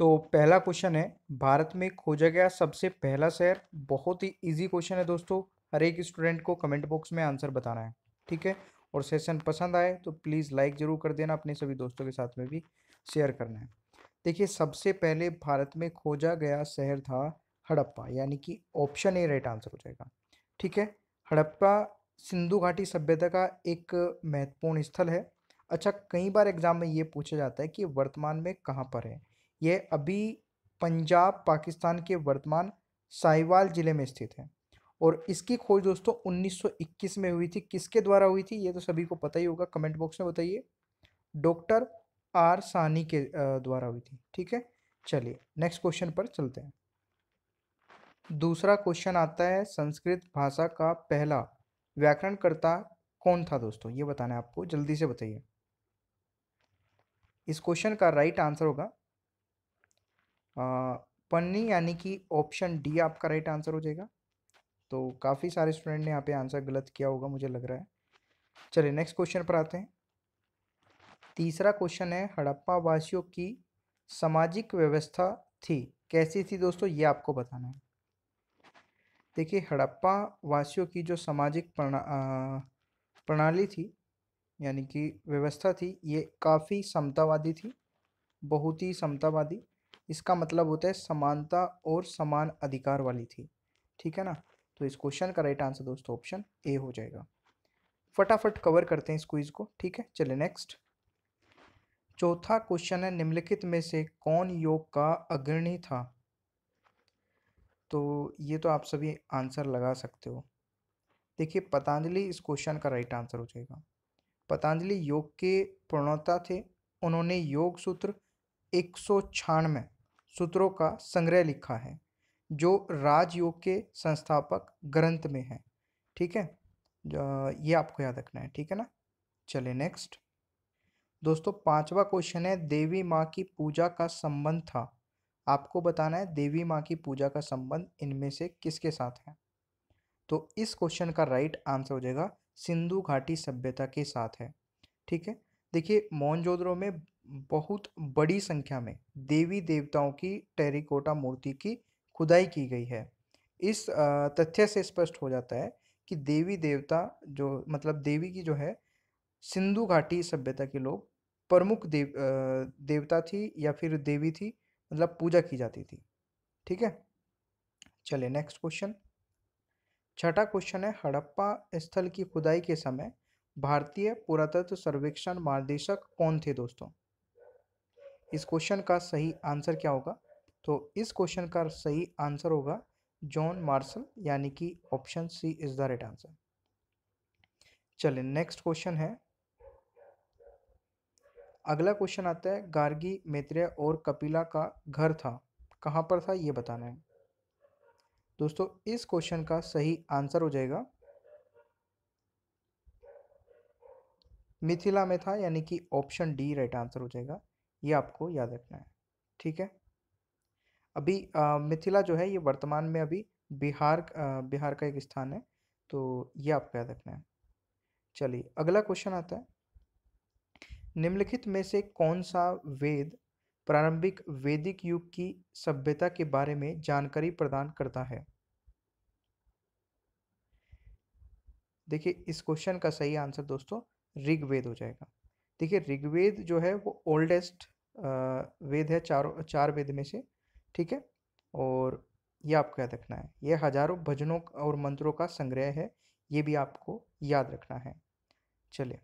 तो पहला क्वेश्चन है भारत में खोजा गया सबसे पहला शहर बहुत ही इजी क्वेश्चन है दोस्तों हर एक स्टूडेंट को कमेंट बॉक्स में आंसर बताना है ठीक है और सेशन पसंद आए तो प्लीज़ लाइक ज़रूर कर देना अपने सभी दोस्तों के साथ में भी शेयर करना है देखिए सबसे पहले भारत में खोजा गया शहर था हड़प्पा यानी कि ऑप्शन ए राइट आंसर हो जाएगा ठीक है हड़प्पा सिंधु घाटी सभ्यता का एक महत्वपूर्ण स्थल है अच्छा कई बार एग्जाम में ये पूछा जाता है कि वर्तमान में कहाँ पर है यह अभी पंजाब पाकिस्तान के वर्तमान साहिवाल ज़िले में स्थित है और इसकी खोज दोस्तों 1921 में हुई थी किसके द्वारा हुई थी ये तो सभी को पता ही होगा कमेंट बॉक्स में बताइए डॉक्टर आर सानी के द्वारा हुई थी ठीक है चलिए नेक्स्ट क्वेश्चन पर चलते हैं दूसरा क्वेश्चन आता है संस्कृत भाषा का पहला व्याकरणकर्ता कौन था दोस्तों ये बताना है आपको जल्दी से बताइए इस क्वेश्चन का राइट आंसर होगा पन्नी यानी कि ऑप्शन डी आपका राइट आंसर हो जाएगा तो काफ़ी सारे स्टूडेंट ने यहाँ पे आंसर गलत किया होगा मुझे लग रहा है चलिए नेक्स्ट क्वेश्चन पर आते हैं तीसरा क्वेश्चन है हड़प्पा वासियों की सामाजिक व्यवस्था थी कैसी थी दोस्तों ये आपको बताना है देखिए हड़प्पा वासियों की जो सामाजिक प्रणा प्रणाली थी यानी कि व्यवस्था थी ये काफ़ी समतावादी थी बहुत ही समतावादी इसका मतलब होता है समानता और समान अधिकार वाली थी ठीक है ना तो इस क्वेश्चन का राइट आंसर दोस्तों ऑप्शन ए हो जाएगा फटाफट कवर करते हैं इस क्विज को ठीक है चलिए नेक्स्ट चौथा क्वेश्चन है निम्नलिखित में से कौन योग का अग्रणी था तो ये तो आप सभी आंसर लगा सकते हो देखिए पतंजलि इस क्वेश्चन का राइट आंसर हो जाएगा पतंजलि योग के प्रणोता थे उन्होंने योग सूत्र एक सौ छियानवे सूत्रों का संग्रह लिखा है जो राजयोग के संस्थापक ग्रंथ में है ठीक है ये आपको याद रखना है ठीक है ना चले नेक्स्ट दोस्तों पांचवा क्वेश्चन है देवी माँ की पूजा का संबंध था आपको बताना है देवी माँ की पूजा का संबंध इनमें से किसके साथ है तो इस क्वेश्चन का राइट आंसर हो जाएगा सिंधु घाटी सभ्यता के साथ है ठीक है देखिए मोहनजोदड़ो में बहुत बड़ी संख्या में देवी देवताओं की टेरिकोटा मूर्ति की खुदाई की गई है इस तथ्य से स्पष्ट हो जाता है कि देवी देवता जो मतलब देवी की जो है सिंधु घाटी सभ्यता के लोग प्रमुख देव देवता थी या फिर देवी थी मतलब पूजा की जाती थी ठीक है चले नेक्स्ट क्वेश्चन छठा क्वेश्चन है हड़प्पा स्थल की खुदाई के समय भारतीय पुरातत्व सर्वेक्षण मार्गदर्शक कौन थे दोस्तों इस क्वेश्चन का सही आंसर क्या होगा तो इस क्वेश्चन का सही आंसर होगा जॉन मार्शल यानी कि option C is the right answer चलिए नेक्स्ट क्वेश्चन है अगला क्वेश्चन आता है गार्गी मेत्रेय और कपिला का घर था कहाँ पर था ये बताना है दोस्तों इस क्वेश्चन का सही आंसर हो जाएगा मिथिला में था यानी कि ऑप्शन डी राइट आंसर हो जाएगा ये आपको याद रखना है ठीक है अभी आ, मिथिला जो है ये वर्तमान में अभी बिहार आ, बिहार का एक स्थान है तो ये आपको याद रखना है चलिए अगला क्वेश्चन आता है निम्नलिखित में से कौन सा वेद प्रारंभिक वैदिक युग की सभ्यता के बारे में जानकारी प्रदान करता है देखिए इस क्वेश्चन का सही आंसर दोस्तों ऋग्वेद हो जाएगा देखिए ऋग्वेद जो है वो ओल्डेस्ट वेद है चारों चार वेद में से ठीक है और ये आपको याद रखना है ये हजारों भजनों और मंत्रों का संग्रह है ये भी आपको याद रखना है चलिए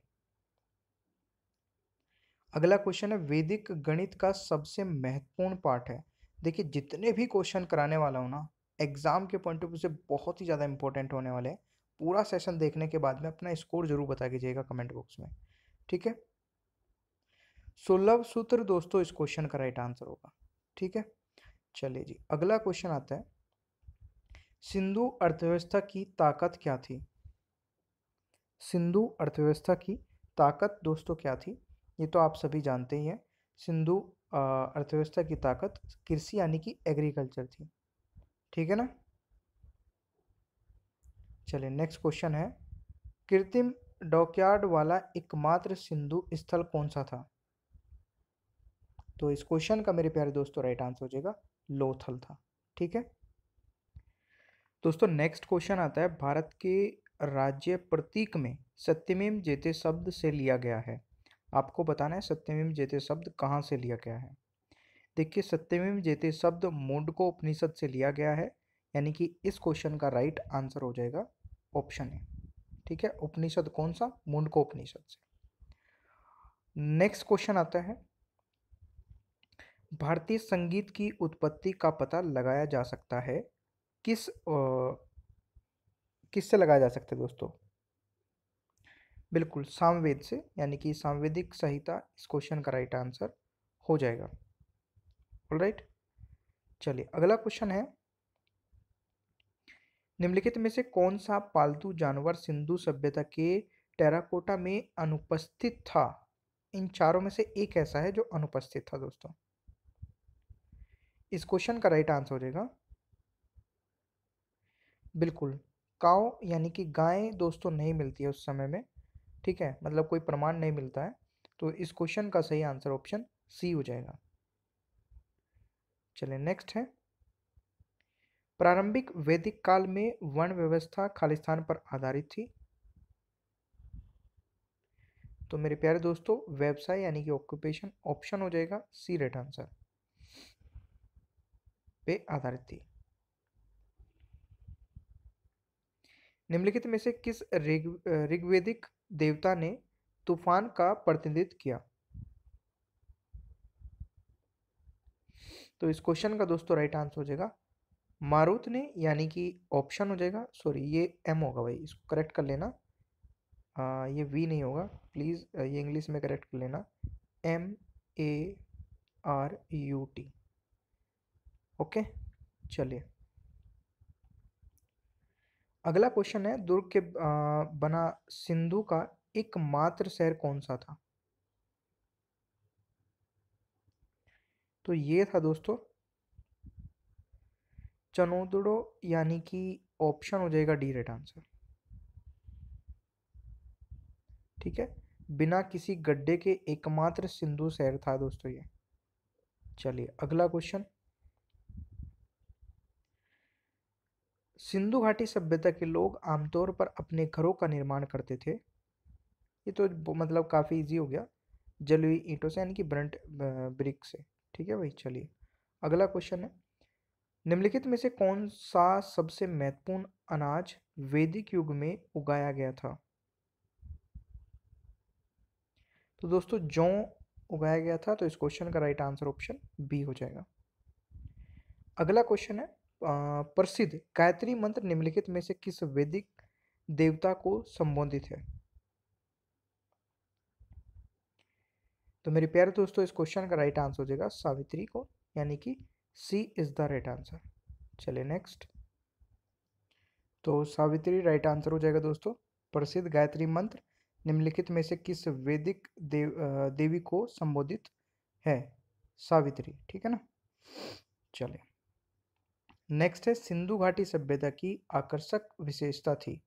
अगला क्वेश्चन है वैदिक गणित का सबसे महत्वपूर्ण पार्ट है देखिए जितने भी क्वेश्चन कराने वाला हूँ ना एग्ज़ाम के पॉइंट ऑफ व्यू से बहुत ही ज़्यादा इंपॉर्टेंट होने वाले हैं पूरा सेशन देखने के बाद में अपना स्कोर ज़रूर बता दीजिएगा कमेंट बॉक्स में ठीक है सुलभ सूत्र दोस्तों इस क्वेश्चन का राइट आंसर होगा ठीक है चलिए जी अगला क्वेश्चन आता है सिंधु अर्थव्यवस्था की ताकत क्या थी सिंधु अर्थव्यवस्था की ताकत दोस्तों क्या थी ये तो आप सभी जानते ही हैं सिंधु अर्थव्यवस्था की ताकत कृषि यानी कि एग्रीकल्चर थी ठीक है ना चलिए नेक्स्ट क्वेश्चन है कृत्रिम डॉकयार्ड वाला एकमात्र सिंधु स्थल कौन सा था तो इस क्वेश्चन का मेरे प्यारे दोस्तों राइट आंसर हो जाएगा लोथल था ठीक है दोस्तों नेक्स्ट क्वेश्चन आता है भारत के राज्य प्रतीक में सत्यमेव जेते शब्द से लिया गया है आपको बताना है सत्यमेव जेते शब्द कहाँ से लिया गया है देखिए सत्यमेव जेते शब्द मुंडको उपनिषद से लिया गया है यानी कि इस क्वेश्चन का राइट आंसर हो जाएगा ऑप्शन ए ठीक है उपनिषद कौन सा मुंडको उपनिषद से नेक्स्ट क्वेश्चन आता है भारतीय संगीत की उत्पत्ति का पता लगाया जा सकता है किस किससे लगाया जा सकता है दोस्तों बिल्कुल सामवेद से यानी कि सामवेदिक संहिता इस क्वेश्चन का राइट आंसर हो जाएगा राइट चलिए अगला क्वेश्चन है निम्नलिखित में से कौन सा पालतू जानवर सिंधु सभ्यता के टेराकोटा में अनुपस्थित था इन चारों में से एक ऐसा है जो अनुपस्थित था दोस्तों इस क्वेश्चन का राइट आंसर हो जाएगा बिल्कुल काव यानी कि गाय दोस्तों नहीं मिलती है उस समय में ठीक है मतलब कोई प्रमाण नहीं मिलता है तो इस क्वेश्चन का सही आंसर ऑप्शन सी हो जाएगा चले नेक्स्ट है प्रारंभिक वैदिक काल में वर्ण व्यवस्था खालिस्तान पर आधारित थी तो मेरे प्यारे दोस्तों व्यवसाय यानी कि ऑक्यूपेशन ऑप्शन हो जाएगा सी रेट आंसर पे आधारित थी निम्नलिखित में से किस ऋग ऋग्वेदिक देवता ने तूफान का प्रतिनिधित्व किया तो इस क्वेश्चन का दोस्तों राइट आंसर हो जाएगा मारुत ने यानी कि ऑप्शन हो जाएगा सॉरी ये एम होगा भाई इसको करेक्ट कर लेना आ, ये वी नहीं होगा प्लीज़ ये इंग्लिश में करेक्ट कर लेना M A R U T okay चलिए अगला क्वेश्चन है दुर्ग के बना सिंधु का एकमात्र शहर कौन सा था तो ये था दोस्तों चनोदड़ो यानी कि ऑप्शन हो जाएगा डी रेट आंसर ठीक है बिना किसी गड्ढे के एकमात्र सिंधु शहर था दोस्तों ये चलिए अगला क्वेश्चन सिंधु घाटी सभ्यता के लोग आमतौर पर अपने घरों का निर्माण करते थे ये तो मतलब काफ़ी इजी हो गया जलवी ईंटों से यानी कि ब्रंट ब्रिक से ठीक है भाई चलिए अगला क्वेश्चन है निम्नलिखित में से कौन सा सबसे महत्वपूर्ण अनाज वैदिक युग में उगाया गया था तो दोस्तों जो उगाया गया था तो इस क्वेश्चन का राइट आंसर ऑप्शन बी हो जाएगा अगला क्वेश्चन है प्रसिद्ध गायत्री मंत्र निम्नलिखित में से किस वैदिक देवता को संबोधित है तो मेरे प्यारे दोस्तों इस क्वेश्चन का राइट आंसर हो जाएगा सावित्री को यानी कि C is the right answer चलिए नेक्स्ट तो सावित्री राइट आंसर हो जाएगा दोस्तों प्रसिद्ध गायत्री मंत्र निम्नलिखित में से किस वैदिक देव देवी को संबोधित है सावित्री ठीक है ना चलिए नेक्स्ट है सिंधु घाटी सभ्यता की आकर्षक विशेषता थी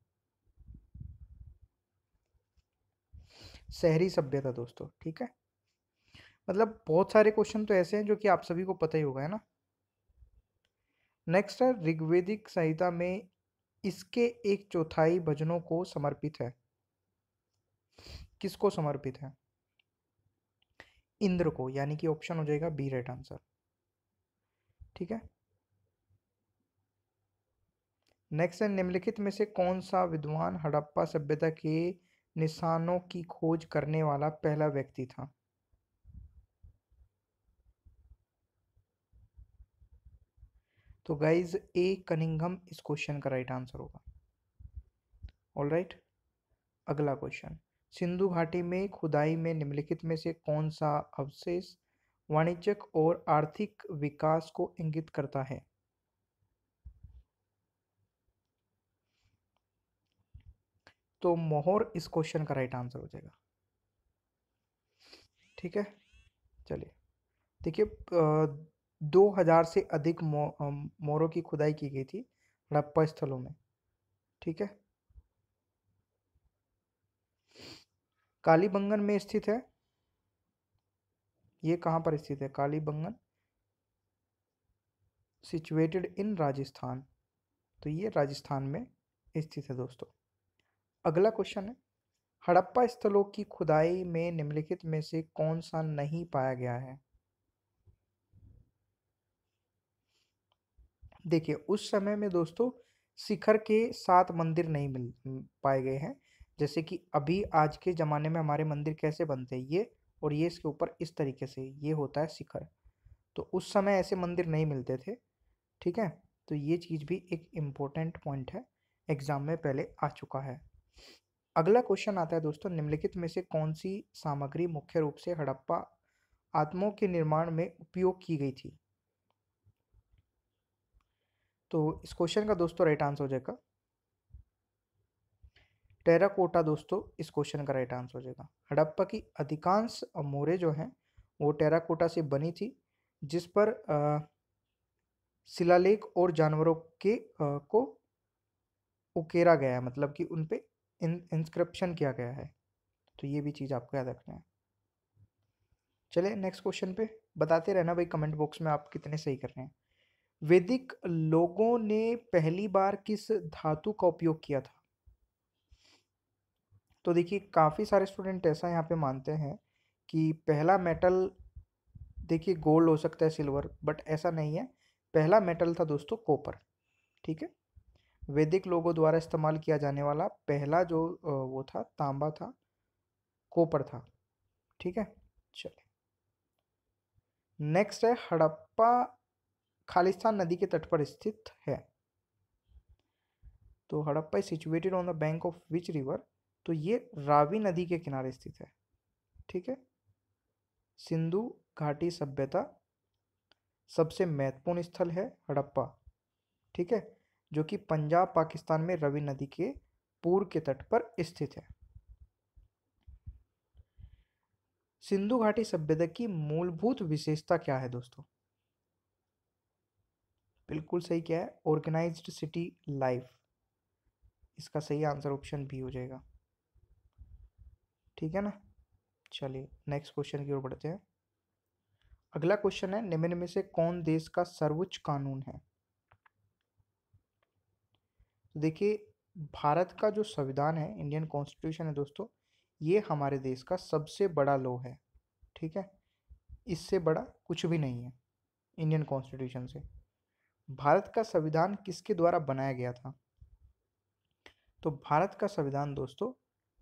शहरी सभ्यता दोस्तों ठीक है मतलब बहुत सारे क्वेश्चन तो ऐसे हैं जो कि आप सभी को पता ही होगा है ना नेक्स्ट है ऋग्वेदिक संहिता में इसके एक चौथाई भजनों को समर्पित है किसको समर्पित है इंद्र को यानी कि ऑप्शन हो जाएगा बी राइट आंसर ठीक है नेक्स्ट है निम्नलिखित में से कौन सा विद्वान हड़प्पा सभ्यता के निशानों की खोज करने वाला पहला व्यक्ति था तो गाइज ए कनिंगम इस क्वेश्चन का राइट आंसर होगा ऑल राइट अगला क्वेश्चन सिंधु घाटी में खुदाई में निम्नलिखित में से कौन सा अवशेष वाणिज्यक और आर्थिक विकास को इंगित करता है तो मोहर इस क्वेश्चन का राइट आंसर हो जाएगा ठीक है चलिए देखिए दो हजार से अधिक मो, मोरों की खुदाई की गई थी हड़प्पा स्थलों में ठीक है कालीबंगन में स्थित है ये कहाँ पर स्थित है कालीबंगन सिचुएटेड इन राजस्थान तो ये राजस्थान में स्थित है दोस्तों अगला क्वेश्चन है हड़प्पा स्थलों की खुदाई में निम्नलिखित में से कौन सा नहीं पाया गया है देखिए उस समय में दोस्तों शिखर के सात मंदिर नहीं मिल पाए गए हैं जैसे कि अभी आज के ज़माने में हमारे मंदिर कैसे बनते हैं ये और ये इसके ऊपर इस तरीके से ये होता है शिखर तो उस समय ऐसे मंदिर नहीं मिलते थे ठीक है तो ये चीज़ भी एक इम्पोर्टेंट पॉइंट है एग्ज़ाम में पहले आ चुका है अगला क्वेश्चन आता है दोस्तों निम्नलिखित में से कौन सी सामग्री मुख्य रूप से हड़प्पा आत्मों के निर्माण में उपयोग की गई थी तो इस क्वेश्चन का दोस्तों राइट आंसर हो जाएगा टेराकोटा दोस्तों इस क्वेश्चन का राइट आंसर हो जाएगा हड़प्पा की अधिकांश मोरे जो हैं वो टेराकोटा से बनी थी जिस पर शिलालेख और जानवरों के आ, को उकेरा गया है मतलब कि उन इन इंस्क्रिप्शन किया गया है तो ये भी चीज़ आपको याद रखना है चले नेक्स्ट क्वेश्चन पे बताते रहना भाई कमेंट बॉक्स में आप कितने सही कर रहे हैं वैदिक लोगों ने पहली बार किस धातु का उपयोग किया था तो देखिए काफ़ी सारे स्टूडेंट ऐसा यहाँ पे मानते हैं कि पहला मेटल देखिए गोल्ड हो सकता है सिल्वर बट ऐसा नहीं है पहला मेटल था दोस्तों कॉपर ठीक है वैदिक लोगों द्वारा इस्तेमाल किया जाने वाला पहला जो वो था तांबा था कोपर था ठीक है चले नेक्स्ट है हड़प्पा खालिस्तान नदी के तट पर स्थित है तो Harappa situated on the bank of which river तो ये रावी नदी के किनारे स्थित है ठीक है सिंधु घाटी सभ्यता सबसे महत्वपूर्ण स्थल है हड़प्पा ठीक है जो कि पंजाब पाकिस्तान में रवि नदी के पूर्व के तट पर स्थित है सिंधु घाटी सभ्यता की मूलभूत विशेषता क्या है दोस्तों बिल्कुल सही क्या है ऑर्गेनाइज्ड सिटी लाइफ इसका सही आंसर ऑप्शन बी हो जाएगा ठीक है ना चलिए नेक्स्ट क्वेश्चन की ओर बढ़ते हैं अगला क्वेश्चन है निम्न में से कौन देश का सर्वोच्च कानून है तो देखिए भारत का जो संविधान है इंडियन कॉन्स्टिट्यूशन है दोस्तों ये हमारे देश का सबसे बड़ा लॉ है ठीक है इससे बड़ा कुछ भी नहीं है इंडियन कॉन्स्टिट्यूशन से भारत का संविधान किसके द्वारा बनाया गया था तो भारत का संविधान दोस्तों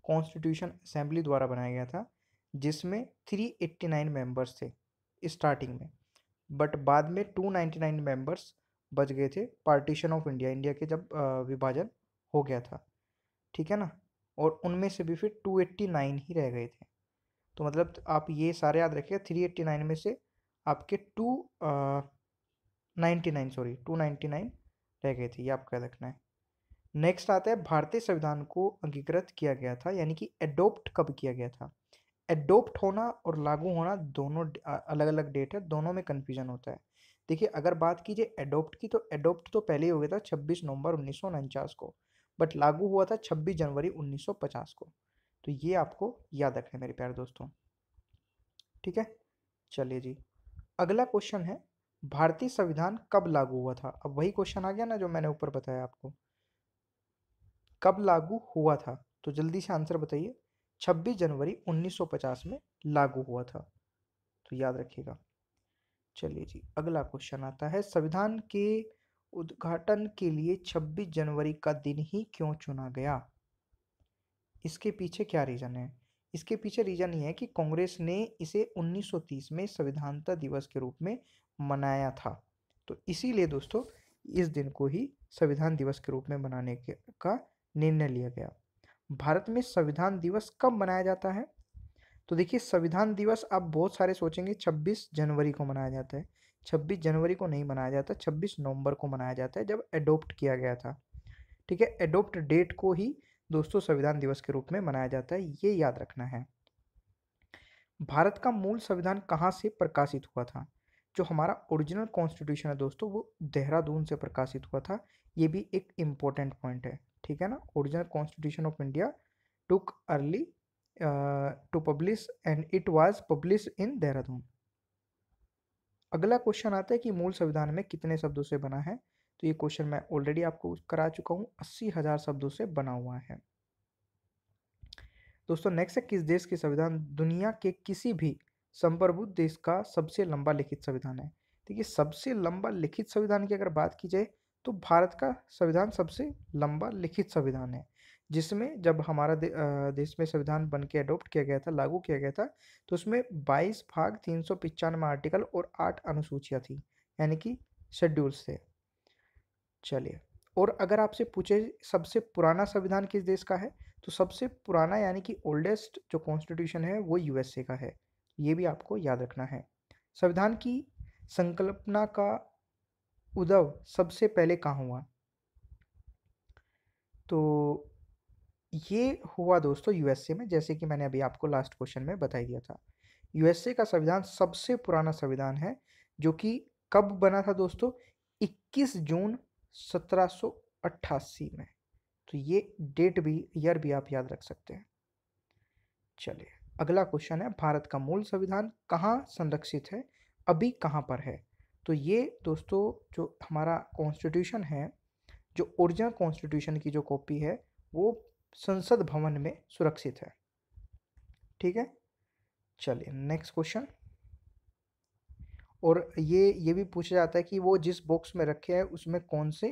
कॉन्स्टिट्यूशन असेंबली द्वारा बनाया गया था जिसमें 389 मेंबर्स थे स्टार्टिंग में बट बाद में 299 मेंबर्स बच गए थे पार्टीशन ऑफ इंडिया इंडिया के जब विभाजन हो गया था ठीक है ना और उनमें से भी फिर टू एट्टी नाइन ही रह गए थे तो मतलब आप ये सारे याद रखिएगा नाइन में से आपके two ninety nine sorry two ninety nine रह गए थे ये आपको याद रखना है नेक्स्ट आता है भारतीय संविधान को अंगीकृत किया गया था यानी कि एडोप्ट कब किया गया था एडोप्ट होना और लागू होना दोनों अलग अलग डेट है दोनों में कन्फ्यूजन होता है देखिए अगर बात कीजिए एडोप्ट की तो एडोप्ट तो पहले ही हो गया था छब्बीस नवंबर उन्नीस को बट लागू हुआ था छब्बीस जनवरी 1950 को तो ये आपको याद रखना है मेरे प्यारे दोस्तों ठीक है चलिए जी अगला क्वेश्चन है भारतीय संविधान कब लागू हुआ था अब वही क्वेश्चन आ गया ना जो मैंने ऊपर बताया आपको कब लागू हुआ था तो जल्दी से आंसर बताइए 26 जनवरी 1950 में लागू हुआ था तो याद रखिएगा चलिए जी अगला क्वेश्चन आता है संविधान के उद्घाटन के लिए 26 जनवरी का दिन ही क्यों चुना गया इसके पीछे क्या रीज़न है इसके पीछे रीज़न ये है कि कांग्रेस ने इसे 1930 में संविधानता दिवस के रूप में मनाया था तो इसीलिए दोस्तों इस दिन को ही संविधान दिवस के रूप में मनाने के का निर्णय लिया गया भारत में संविधान दिवस कब मनाया जाता है तो देखिए संविधान दिवस आप बहुत सारे सोचेंगे 26 जनवरी को मनाया जाता है 26 जनवरी को नहीं मनाया जाता 26 नवंबर को मनाया जाता है जब एडोप्ट किया गया था ठीक है एडोप्ट डेट को ही दोस्तों संविधान दिवस के रूप में मनाया जाता है ये याद रखना है भारत का मूल संविधान कहाँ से प्रकाशित हुआ था जो हमारा ओरिजिनल कॉन्स्टिट्यूशन है दोस्तों वो देहरादून से प्रकाशित हुआ था ये भी एक इम्पोर्टेंट पॉइंट है ठीक है ना original constitution of India took early to publish and it was publish in Dehradun अगला क्वेश्चन आता है कि मूल संविधान में कितने शब्दों से बना है तो ये क्वेश्चन मैं ऑलरेडी आपको करा चुका हूँ अस्सी हज़ार शब्दों से बना हुआ है दोस्तों नेक्स्ट है किस देश के संविधान दुनिया के किसी भी संप्रभु देश का सबसे लंबा लिखित संविधान है देखिए सबसे लंबा लिखित संविधान की अगर बात की जाए तो भारत का संविधान सबसे लंबा लिखित संविधान है जिसमें जब हमारा दे, देश में संविधान बन के अडोप्ट किया गया था लागू किया गया था तो उसमें 22 भाग तीन सौ पचानवे आर्टिकल और आठ अनुसूचियाँ थी यानी कि शेड्यूल्स थे चलिए और अगर आपसे पूछे सबसे पुराना संविधान किस देश का है तो सबसे पुराना यानी कि ओल्डेस्ट जो कॉन्स्टिट्यूशन है वो यूएसए का है ये भी आपको याद रखना है संविधान की संकल्पना का उदव सबसे पहले कहाँ हुआ तो ये हुआ दोस्तों यूएसए में जैसे कि मैंने अभी आपको लास्ट क्वेश्चन में बताई दिया था यूएसए का संविधान सबसे पुराना संविधान है जो कि कब बना था दोस्तों 21 जून 1788 में तो ये डेट भी ईयर भी आप याद रख सकते हैं चलिए अगला क्वेश्चन है भारत का मूल संविधान कहाँ संरक्षित है अभी कहाँ पर है तो ये दोस्तों जो हमारा कॉन्स्टिट्यूशन है जो ओरिजिनल कॉन्स्टिट्यूशन की जो कॉपी है वो संसद भवन में सुरक्षित है ठीक है चलिए नेक्स्ट क्वेश्चन और ये ये भी पूछा जाता है कि वो जिस बॉक्स में रखे है उसमें कौन से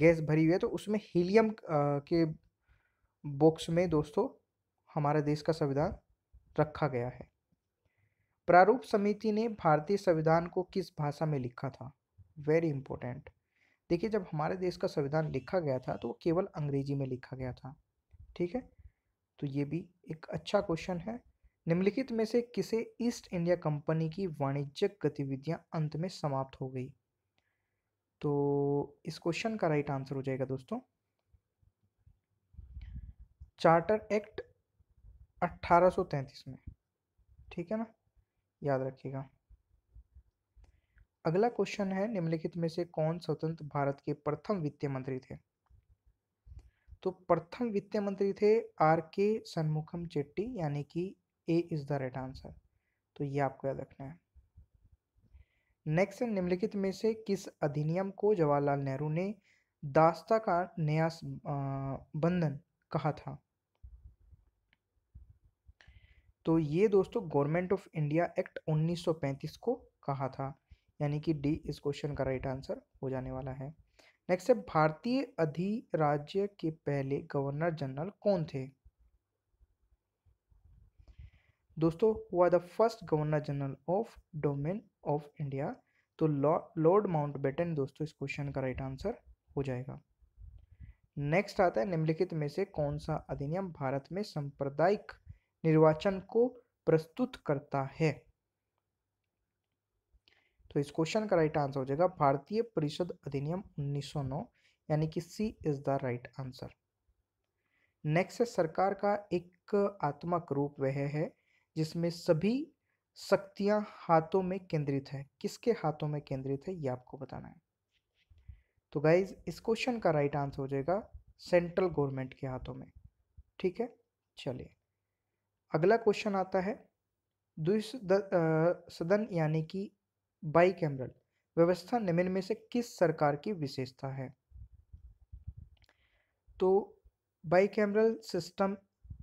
गैस भरी हुई है तो उसमें हीलियम के बॉक्स में दोस्तों हमारे देश का संविधान रखा गया है प्रारूप समिति ने भारतीय संविधान को किस भाषा में लिखा था वेरी इंपॉर्टेंट देखिए जब हमारे देश का संविधान लिखा गया था तो वो केवल अंग्रेजी में लिखा गया था ठीक है तो ये भी एक अच्छा क्वेश्चन है निम्नलिखित में से किसे ईस्ट इंडिया कंपनी की वाणिज्यिक गतिविधियां अंत में समाप्त हो गई तो इस क्वेश्चन का राइट आंसर हो जाएगा दोस्तों चार्टर एक्ट 1833 में ठीक है ना याद रखिएगा अगला क्वेश्चन है निम्नलिखित में से कौन स्वतंत्र भारत के प्रथम वित्त मंत्री थे तो प्रथम वित्त मंत्री थे आर के सन्मुखम चेट्टी यानी कि A is the right answer तो ये आपको याद रखना है नेक्स्ट निम्नलिखित में से किस अधिनियम को जवाहरलाल नेहरू ने दास्ता का नया बंधन कहा था तो ये दोस्तों गवर्नमेंट ऑफ इंडिया एक्ट 1935 को कहा था यानी कि डी इस क्वेश्चन का राइट आंसर हो जाने वाला है नेक्स्ट है भारतीय अधिराज्य के पहले गवर्नर जनरल कौन थे दोस्तों हुआ the first governor general of dominion of India तो लॉर्ड माउंट बेटन दोस्तों इस क्वेश्चन का राइट आंसर हो जाएगा नेक्स्ट आता है निम्नलिखित में से कौन सा अधिनियम भारत में सांप्रदायिक निर्वाचन को प्रस्तुत करता है तो इस क्वेश्चन का राइट आंसर हो जाएगा भारतीय परिषद अधिनियम 1909 यानी कि C is the right answer next है सरकार का एक आत्मक रूप वह है जिसमें सभी शक्तियां हाथों में केंद्रित है किसके हाथों में केंद्रित है ये आपको बताना है तो गाइज इस क्वेश्चन का राइट आंसर हो जाएगा सेंट्रल गवर्नमेंट के हाथों में ठीक है चलिए अगला क्वेश्चन आता है सदन यानी कि बाई कैमरल व्यवस्था निम्न में से किस सरकार की विशेषता है तो bicameral system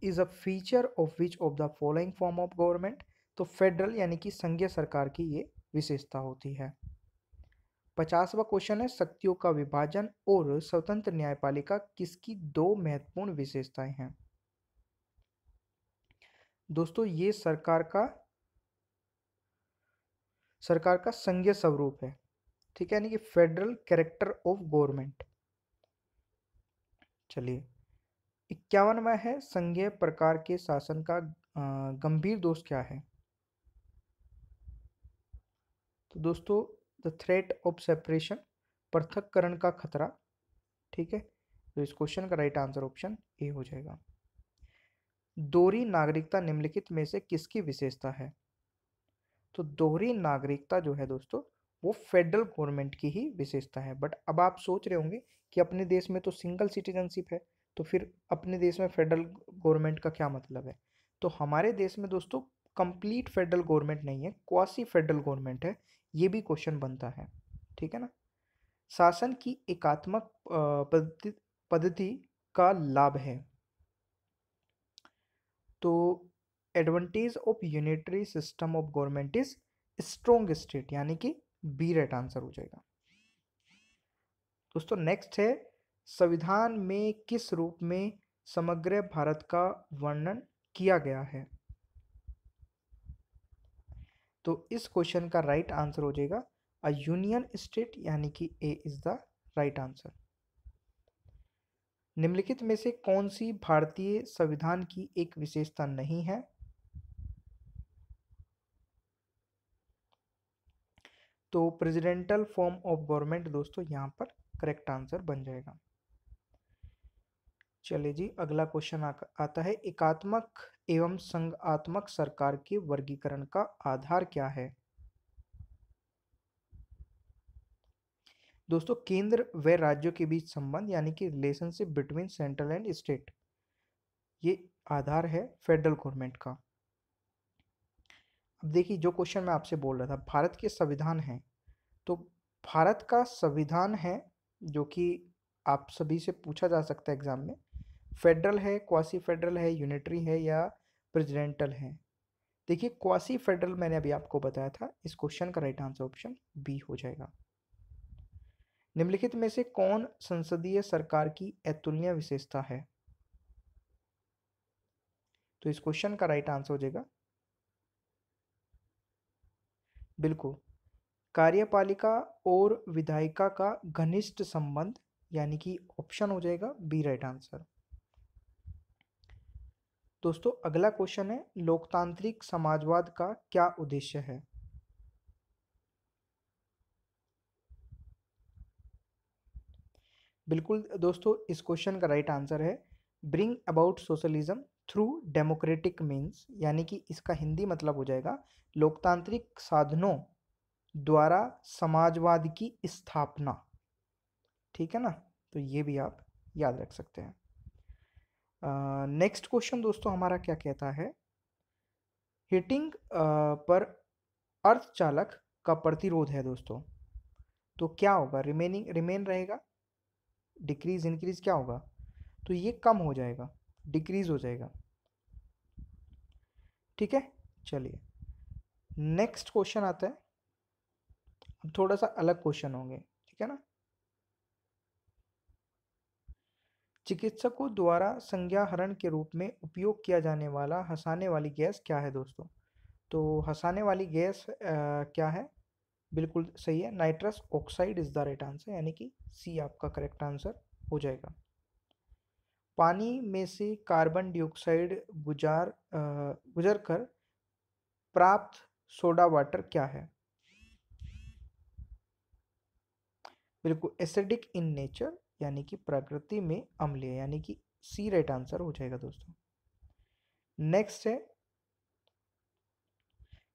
is a feature of which of the following form of government तो फेडरल यानी कि संघीय सरकार की ये विशेषता होती है पचासवा क्वेश्चन है शक्तियों का विभाजन और स्वतंत्र न्यायपालिका किसकी दो महत्वपूर्ण विशेषताएं हैं दोस्तों ये सरकार का सरकार का संघीय स्वरूप है ठीक है यानी कि फेडरल कैरेक्टर ऑफ गवर्नमेंट चलिए इक्यावनवा है संघीय प्रकार के शासन का गंभीर दोष क्या है तो दोस्तों द थ्रेट ऑफ सेपरेशन पृथककरण का खतरा ठीक है तो इस क्वेश्चन का राइट आंसर ऑप्शन ए हो जाएगा दोरी नागरिकता निम्नलिखित में से किसकी विशेषता है तो दोहरी नागरिकता जो है दोस्तों वो फेडरल गवर्नमेंट की ही विशेषता है बट अब आप सोच रहे होंगे कि अपने देश में तो सिंगल सिटीजनशिप है तो फिर अपने देश में फेडरल गवर्नमेंट का क्या मतलब है तो हमारे देश में दोस्तों कंप्लीट फेडरल गवर्नमेंट नहीं है क्वासी फेडरल गवर्नमेंट है ये भी क्वेश्चन बनता है ठीक है ना शासन की एकात्मक पद्धति का लाभ है तो advantage of unitary system of government is strong state यानी कि बी राइट आंसर हो जाएगा दोस्तों नेक्स्ट है संविधान में किस रूप में समग्र भारत का वर्णन किया गया है तो इस क्वेश्चन का राइट right आंसर हो जाएगा अ यूनियन स्टेट यानी कि A is the right answer निम्नलिखित में से कौन सी भारतीय संविधान की एक विशेषता नहीं है तो प्रेसिडेंटल फॉर्म ऑफ गवर्नमेंट दोस्तों यहाँ पर करेक्ट आंसर बन जाएगा चलिए जी अगला क्वेश्चन आता है एकात्मक एवं संघात्मक सरकार के वर्गीकरण का आधार क्या है दोस्तों केंद्र व राज्यों के बीच संबंध यानी कि relationship between central and state ये आधार है फेडरल गवर्नमेंट का देखिए जो क्वेश्चन मैं आपसे बोल रहा था भारत के संविधान है तो भारत का संविधान है जो कि आप सभी से पूछा जा सकता है एग्ज़ाम में फेडरल है क्वासी फेडरल है यूनिटरी है या प्रेसिडेंटल है देखिए क्वासी फेडरल मैंने अभी आपको बताया था इस क्वेश्चन का राइट आंसर ऑप्शन बी हो जाएगा निम्नलिखित में से कौन संसदीय सरकार की अतुलनीय विशेषता है तो इस क्वेश्चन का राइट आंसर हो जाएगा बिल्कुल कार्यपालिका और विधायिका का घनिष्ठ संबंध यानी कि ऑप्शन हो जाएगा बी राइट आंसर दोस्तों अगला क्वेश्चन है लोकतांत्रिक समाजवाद का क्या उद्देश्य है बिल्कुल दोस्तों इस क्वेश्चन का राइट आंसर है bring about socialism through democratic means यानी कि इसका हिंदी मतलब हो जाएगा लोकतांत्रिक साधनों द्वारा समाजवाद की स्थापना ठीक है ना तो ये भी आप याद रख सकते हैं नेक्स्ट क्वेश्चन दोस्तों हमारा क्या कहता है हिटिंग uh, पर अर्थचालक का प्रतिरोध है दोस्तों तो क्या होगा रिमेनिंग रिमेन रहेगा डिक्रीज इंक्रीज क्या होगा तो ये कम हो जाएगा डिक्रीज हो जाएगा ठीक है चलिए नेक्स्ट क्वेश्चन आता है अब थोड़ा सा अलग क्वेश्चन होंगे ठीक है ना चिकित्सकों द्वारा संज्ञाहरण के रूप में उपयोग किया जाने वाला हंसाने वाली गैस क्या है दोस्तों तो हंसाने वाली गैस आ, क्या है बिल्कुल सही है nitrous oxide is the right answer यानी कि सी आपका करेक्ट आंसर हो जाएगा पानी में से कार्बन डाइऑक्साइड गुजार गुजर कर प्राप्त सोडा वाटर क्या है बिल्कुल एसिडिक इन नेचर यानी कि प्रकृति में अम्लीय यानी कि सी राइट आंसर हो जाएगा दोस्तों नेक्स्ट है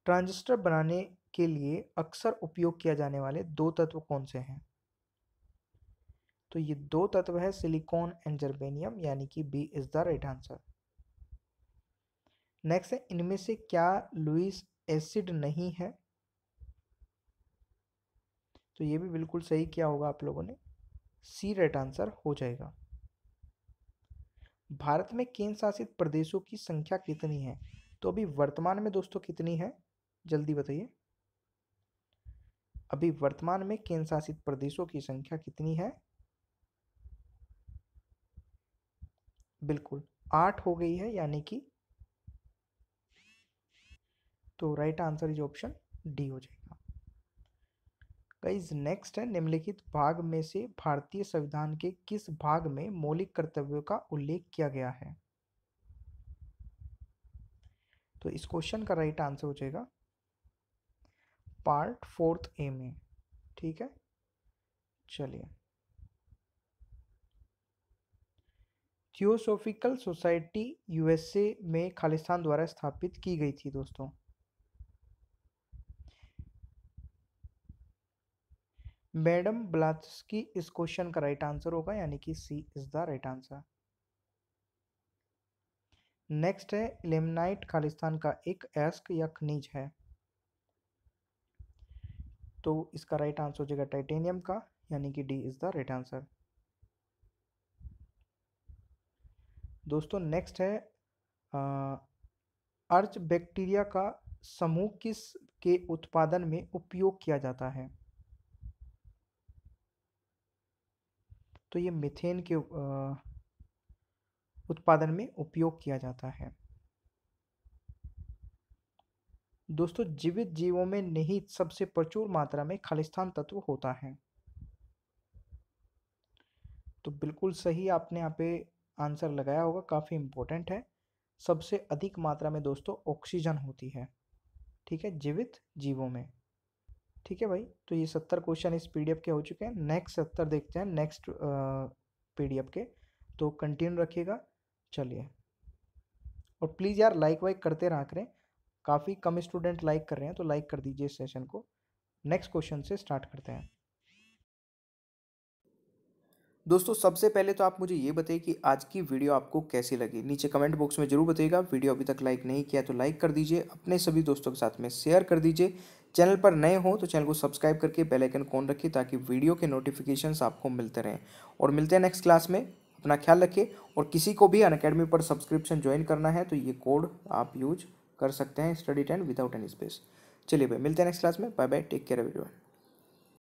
ट्रांजिस्टर बनाने के लिए अक्सर उपयोग किया जाने वाले दो तत्व कौन से हैं तो ये दो तत्व है सिलिकॉन एंड जर्बेनियम यानी कि B is the right answer next है इनमें से क्या लुइस एसिड नहीं है तो ये भी बिल्कुल सही किया होगा आप लोगों ने सी राइट आंसर हो जाएगा भारत में केंद्र शासित प्रदेशों की संख्या कितनी है तो अभी वर्तमान में दोस्तों कितनी है जल्दी बताइए अभी वर्तमान में केंद्र शासित प्रदेशों की संख्या कितनी है बिल्कुल आठ हो गई है यानी कि तो right answer is option D हो जाएगा गाइज नेक्स्ट है निम्नलिखित भाग में से भारतीय संविधान के किस भाग में मौलिक कर्तव्यों का उल्लेख किया गया है तो इस क्वेश्चन का राइट आंसर हो जाएगा पार्ट फोर्थ ए में ठीक है चलिए थियोसोफिकल सोसाइटी यूएसए में खालिस्तान द्वारा स्थापित की गई थी दोस्तों मैडम ब्लास्की इस क्वेश्चन का राइट आंसर होगा यानी कि C is the right answer next है लेमनाइट खालिस्तान का एक एस्क या खनिज है तो इसका राइट आंसर हो जाएगा टाइटेनियम का यानी कि D is the right answer दोस्तों नेक्स्ट है अर्च बैक्टीरिया का समूह किस के उत्पादन में उपयोग किया जाता है तो ये मिथेन के उत्पादन में उपयोग किया जाता है दोस्तों जीवित जीवों में निहित सबसे प्रचुर मात्रा में खालिस्तान तत्व होता है तो बिल्कुल सही आपने यहाँ पे आंसर लगाया होगा काफ़ी इम्पोर्टेंट है सबसे अधिक मात्रा में दोस्तों ऑक्सीजन होती है ठीक है जीवित जीवों में ठीक है भाई तो ये सत्तर क्वेश्चन इस पीडीएफ के हो चुके हैं नेक्स्ट सत्तर देखते हैं नेक्स्ट पीडीएफ के तो कंटिन्यू रखिएगा चलिए और प्लीज़ यार लाइक वाइक करते रहा करें काफ़ी कम स्टूडेंट लाइक कर रहे हैं तो लाइक कर दीजिए इस सेशन को नेक्स्ट क्वेश्चन से स्टार्ट करते हैं दोस्तों सबसे पहले तो आप मुझे ये बताइए कि आज की वीडियो आपको कैसी लगी नीचे कमेंट बॉक्स में जरूर बताइएगा वीडियो अभी तक लाइक नहीं किया तो लाइक कर दीजिए अपने सभी दोस्तों के साथ में शेयर कर दीजिए चैनल पर नए हो तो चैनल को सब्सक्राइब करके बेल आइकन कौन रखिए ताकि वीडियो के नोटिफिकेशन आपको मिलते रहें और मिलते हैं नेक्स्ट क्लास में अपना ख्याल रखिए और किसी को भी अकेडमी पर सब्सक्रिप्शन ज्वाइन करना है तो ये कोड आप यूज कर सकते हैं study time without any space चलिए भाई मिलते हैं नेक्स्ट क्लास में bye bye take care everyone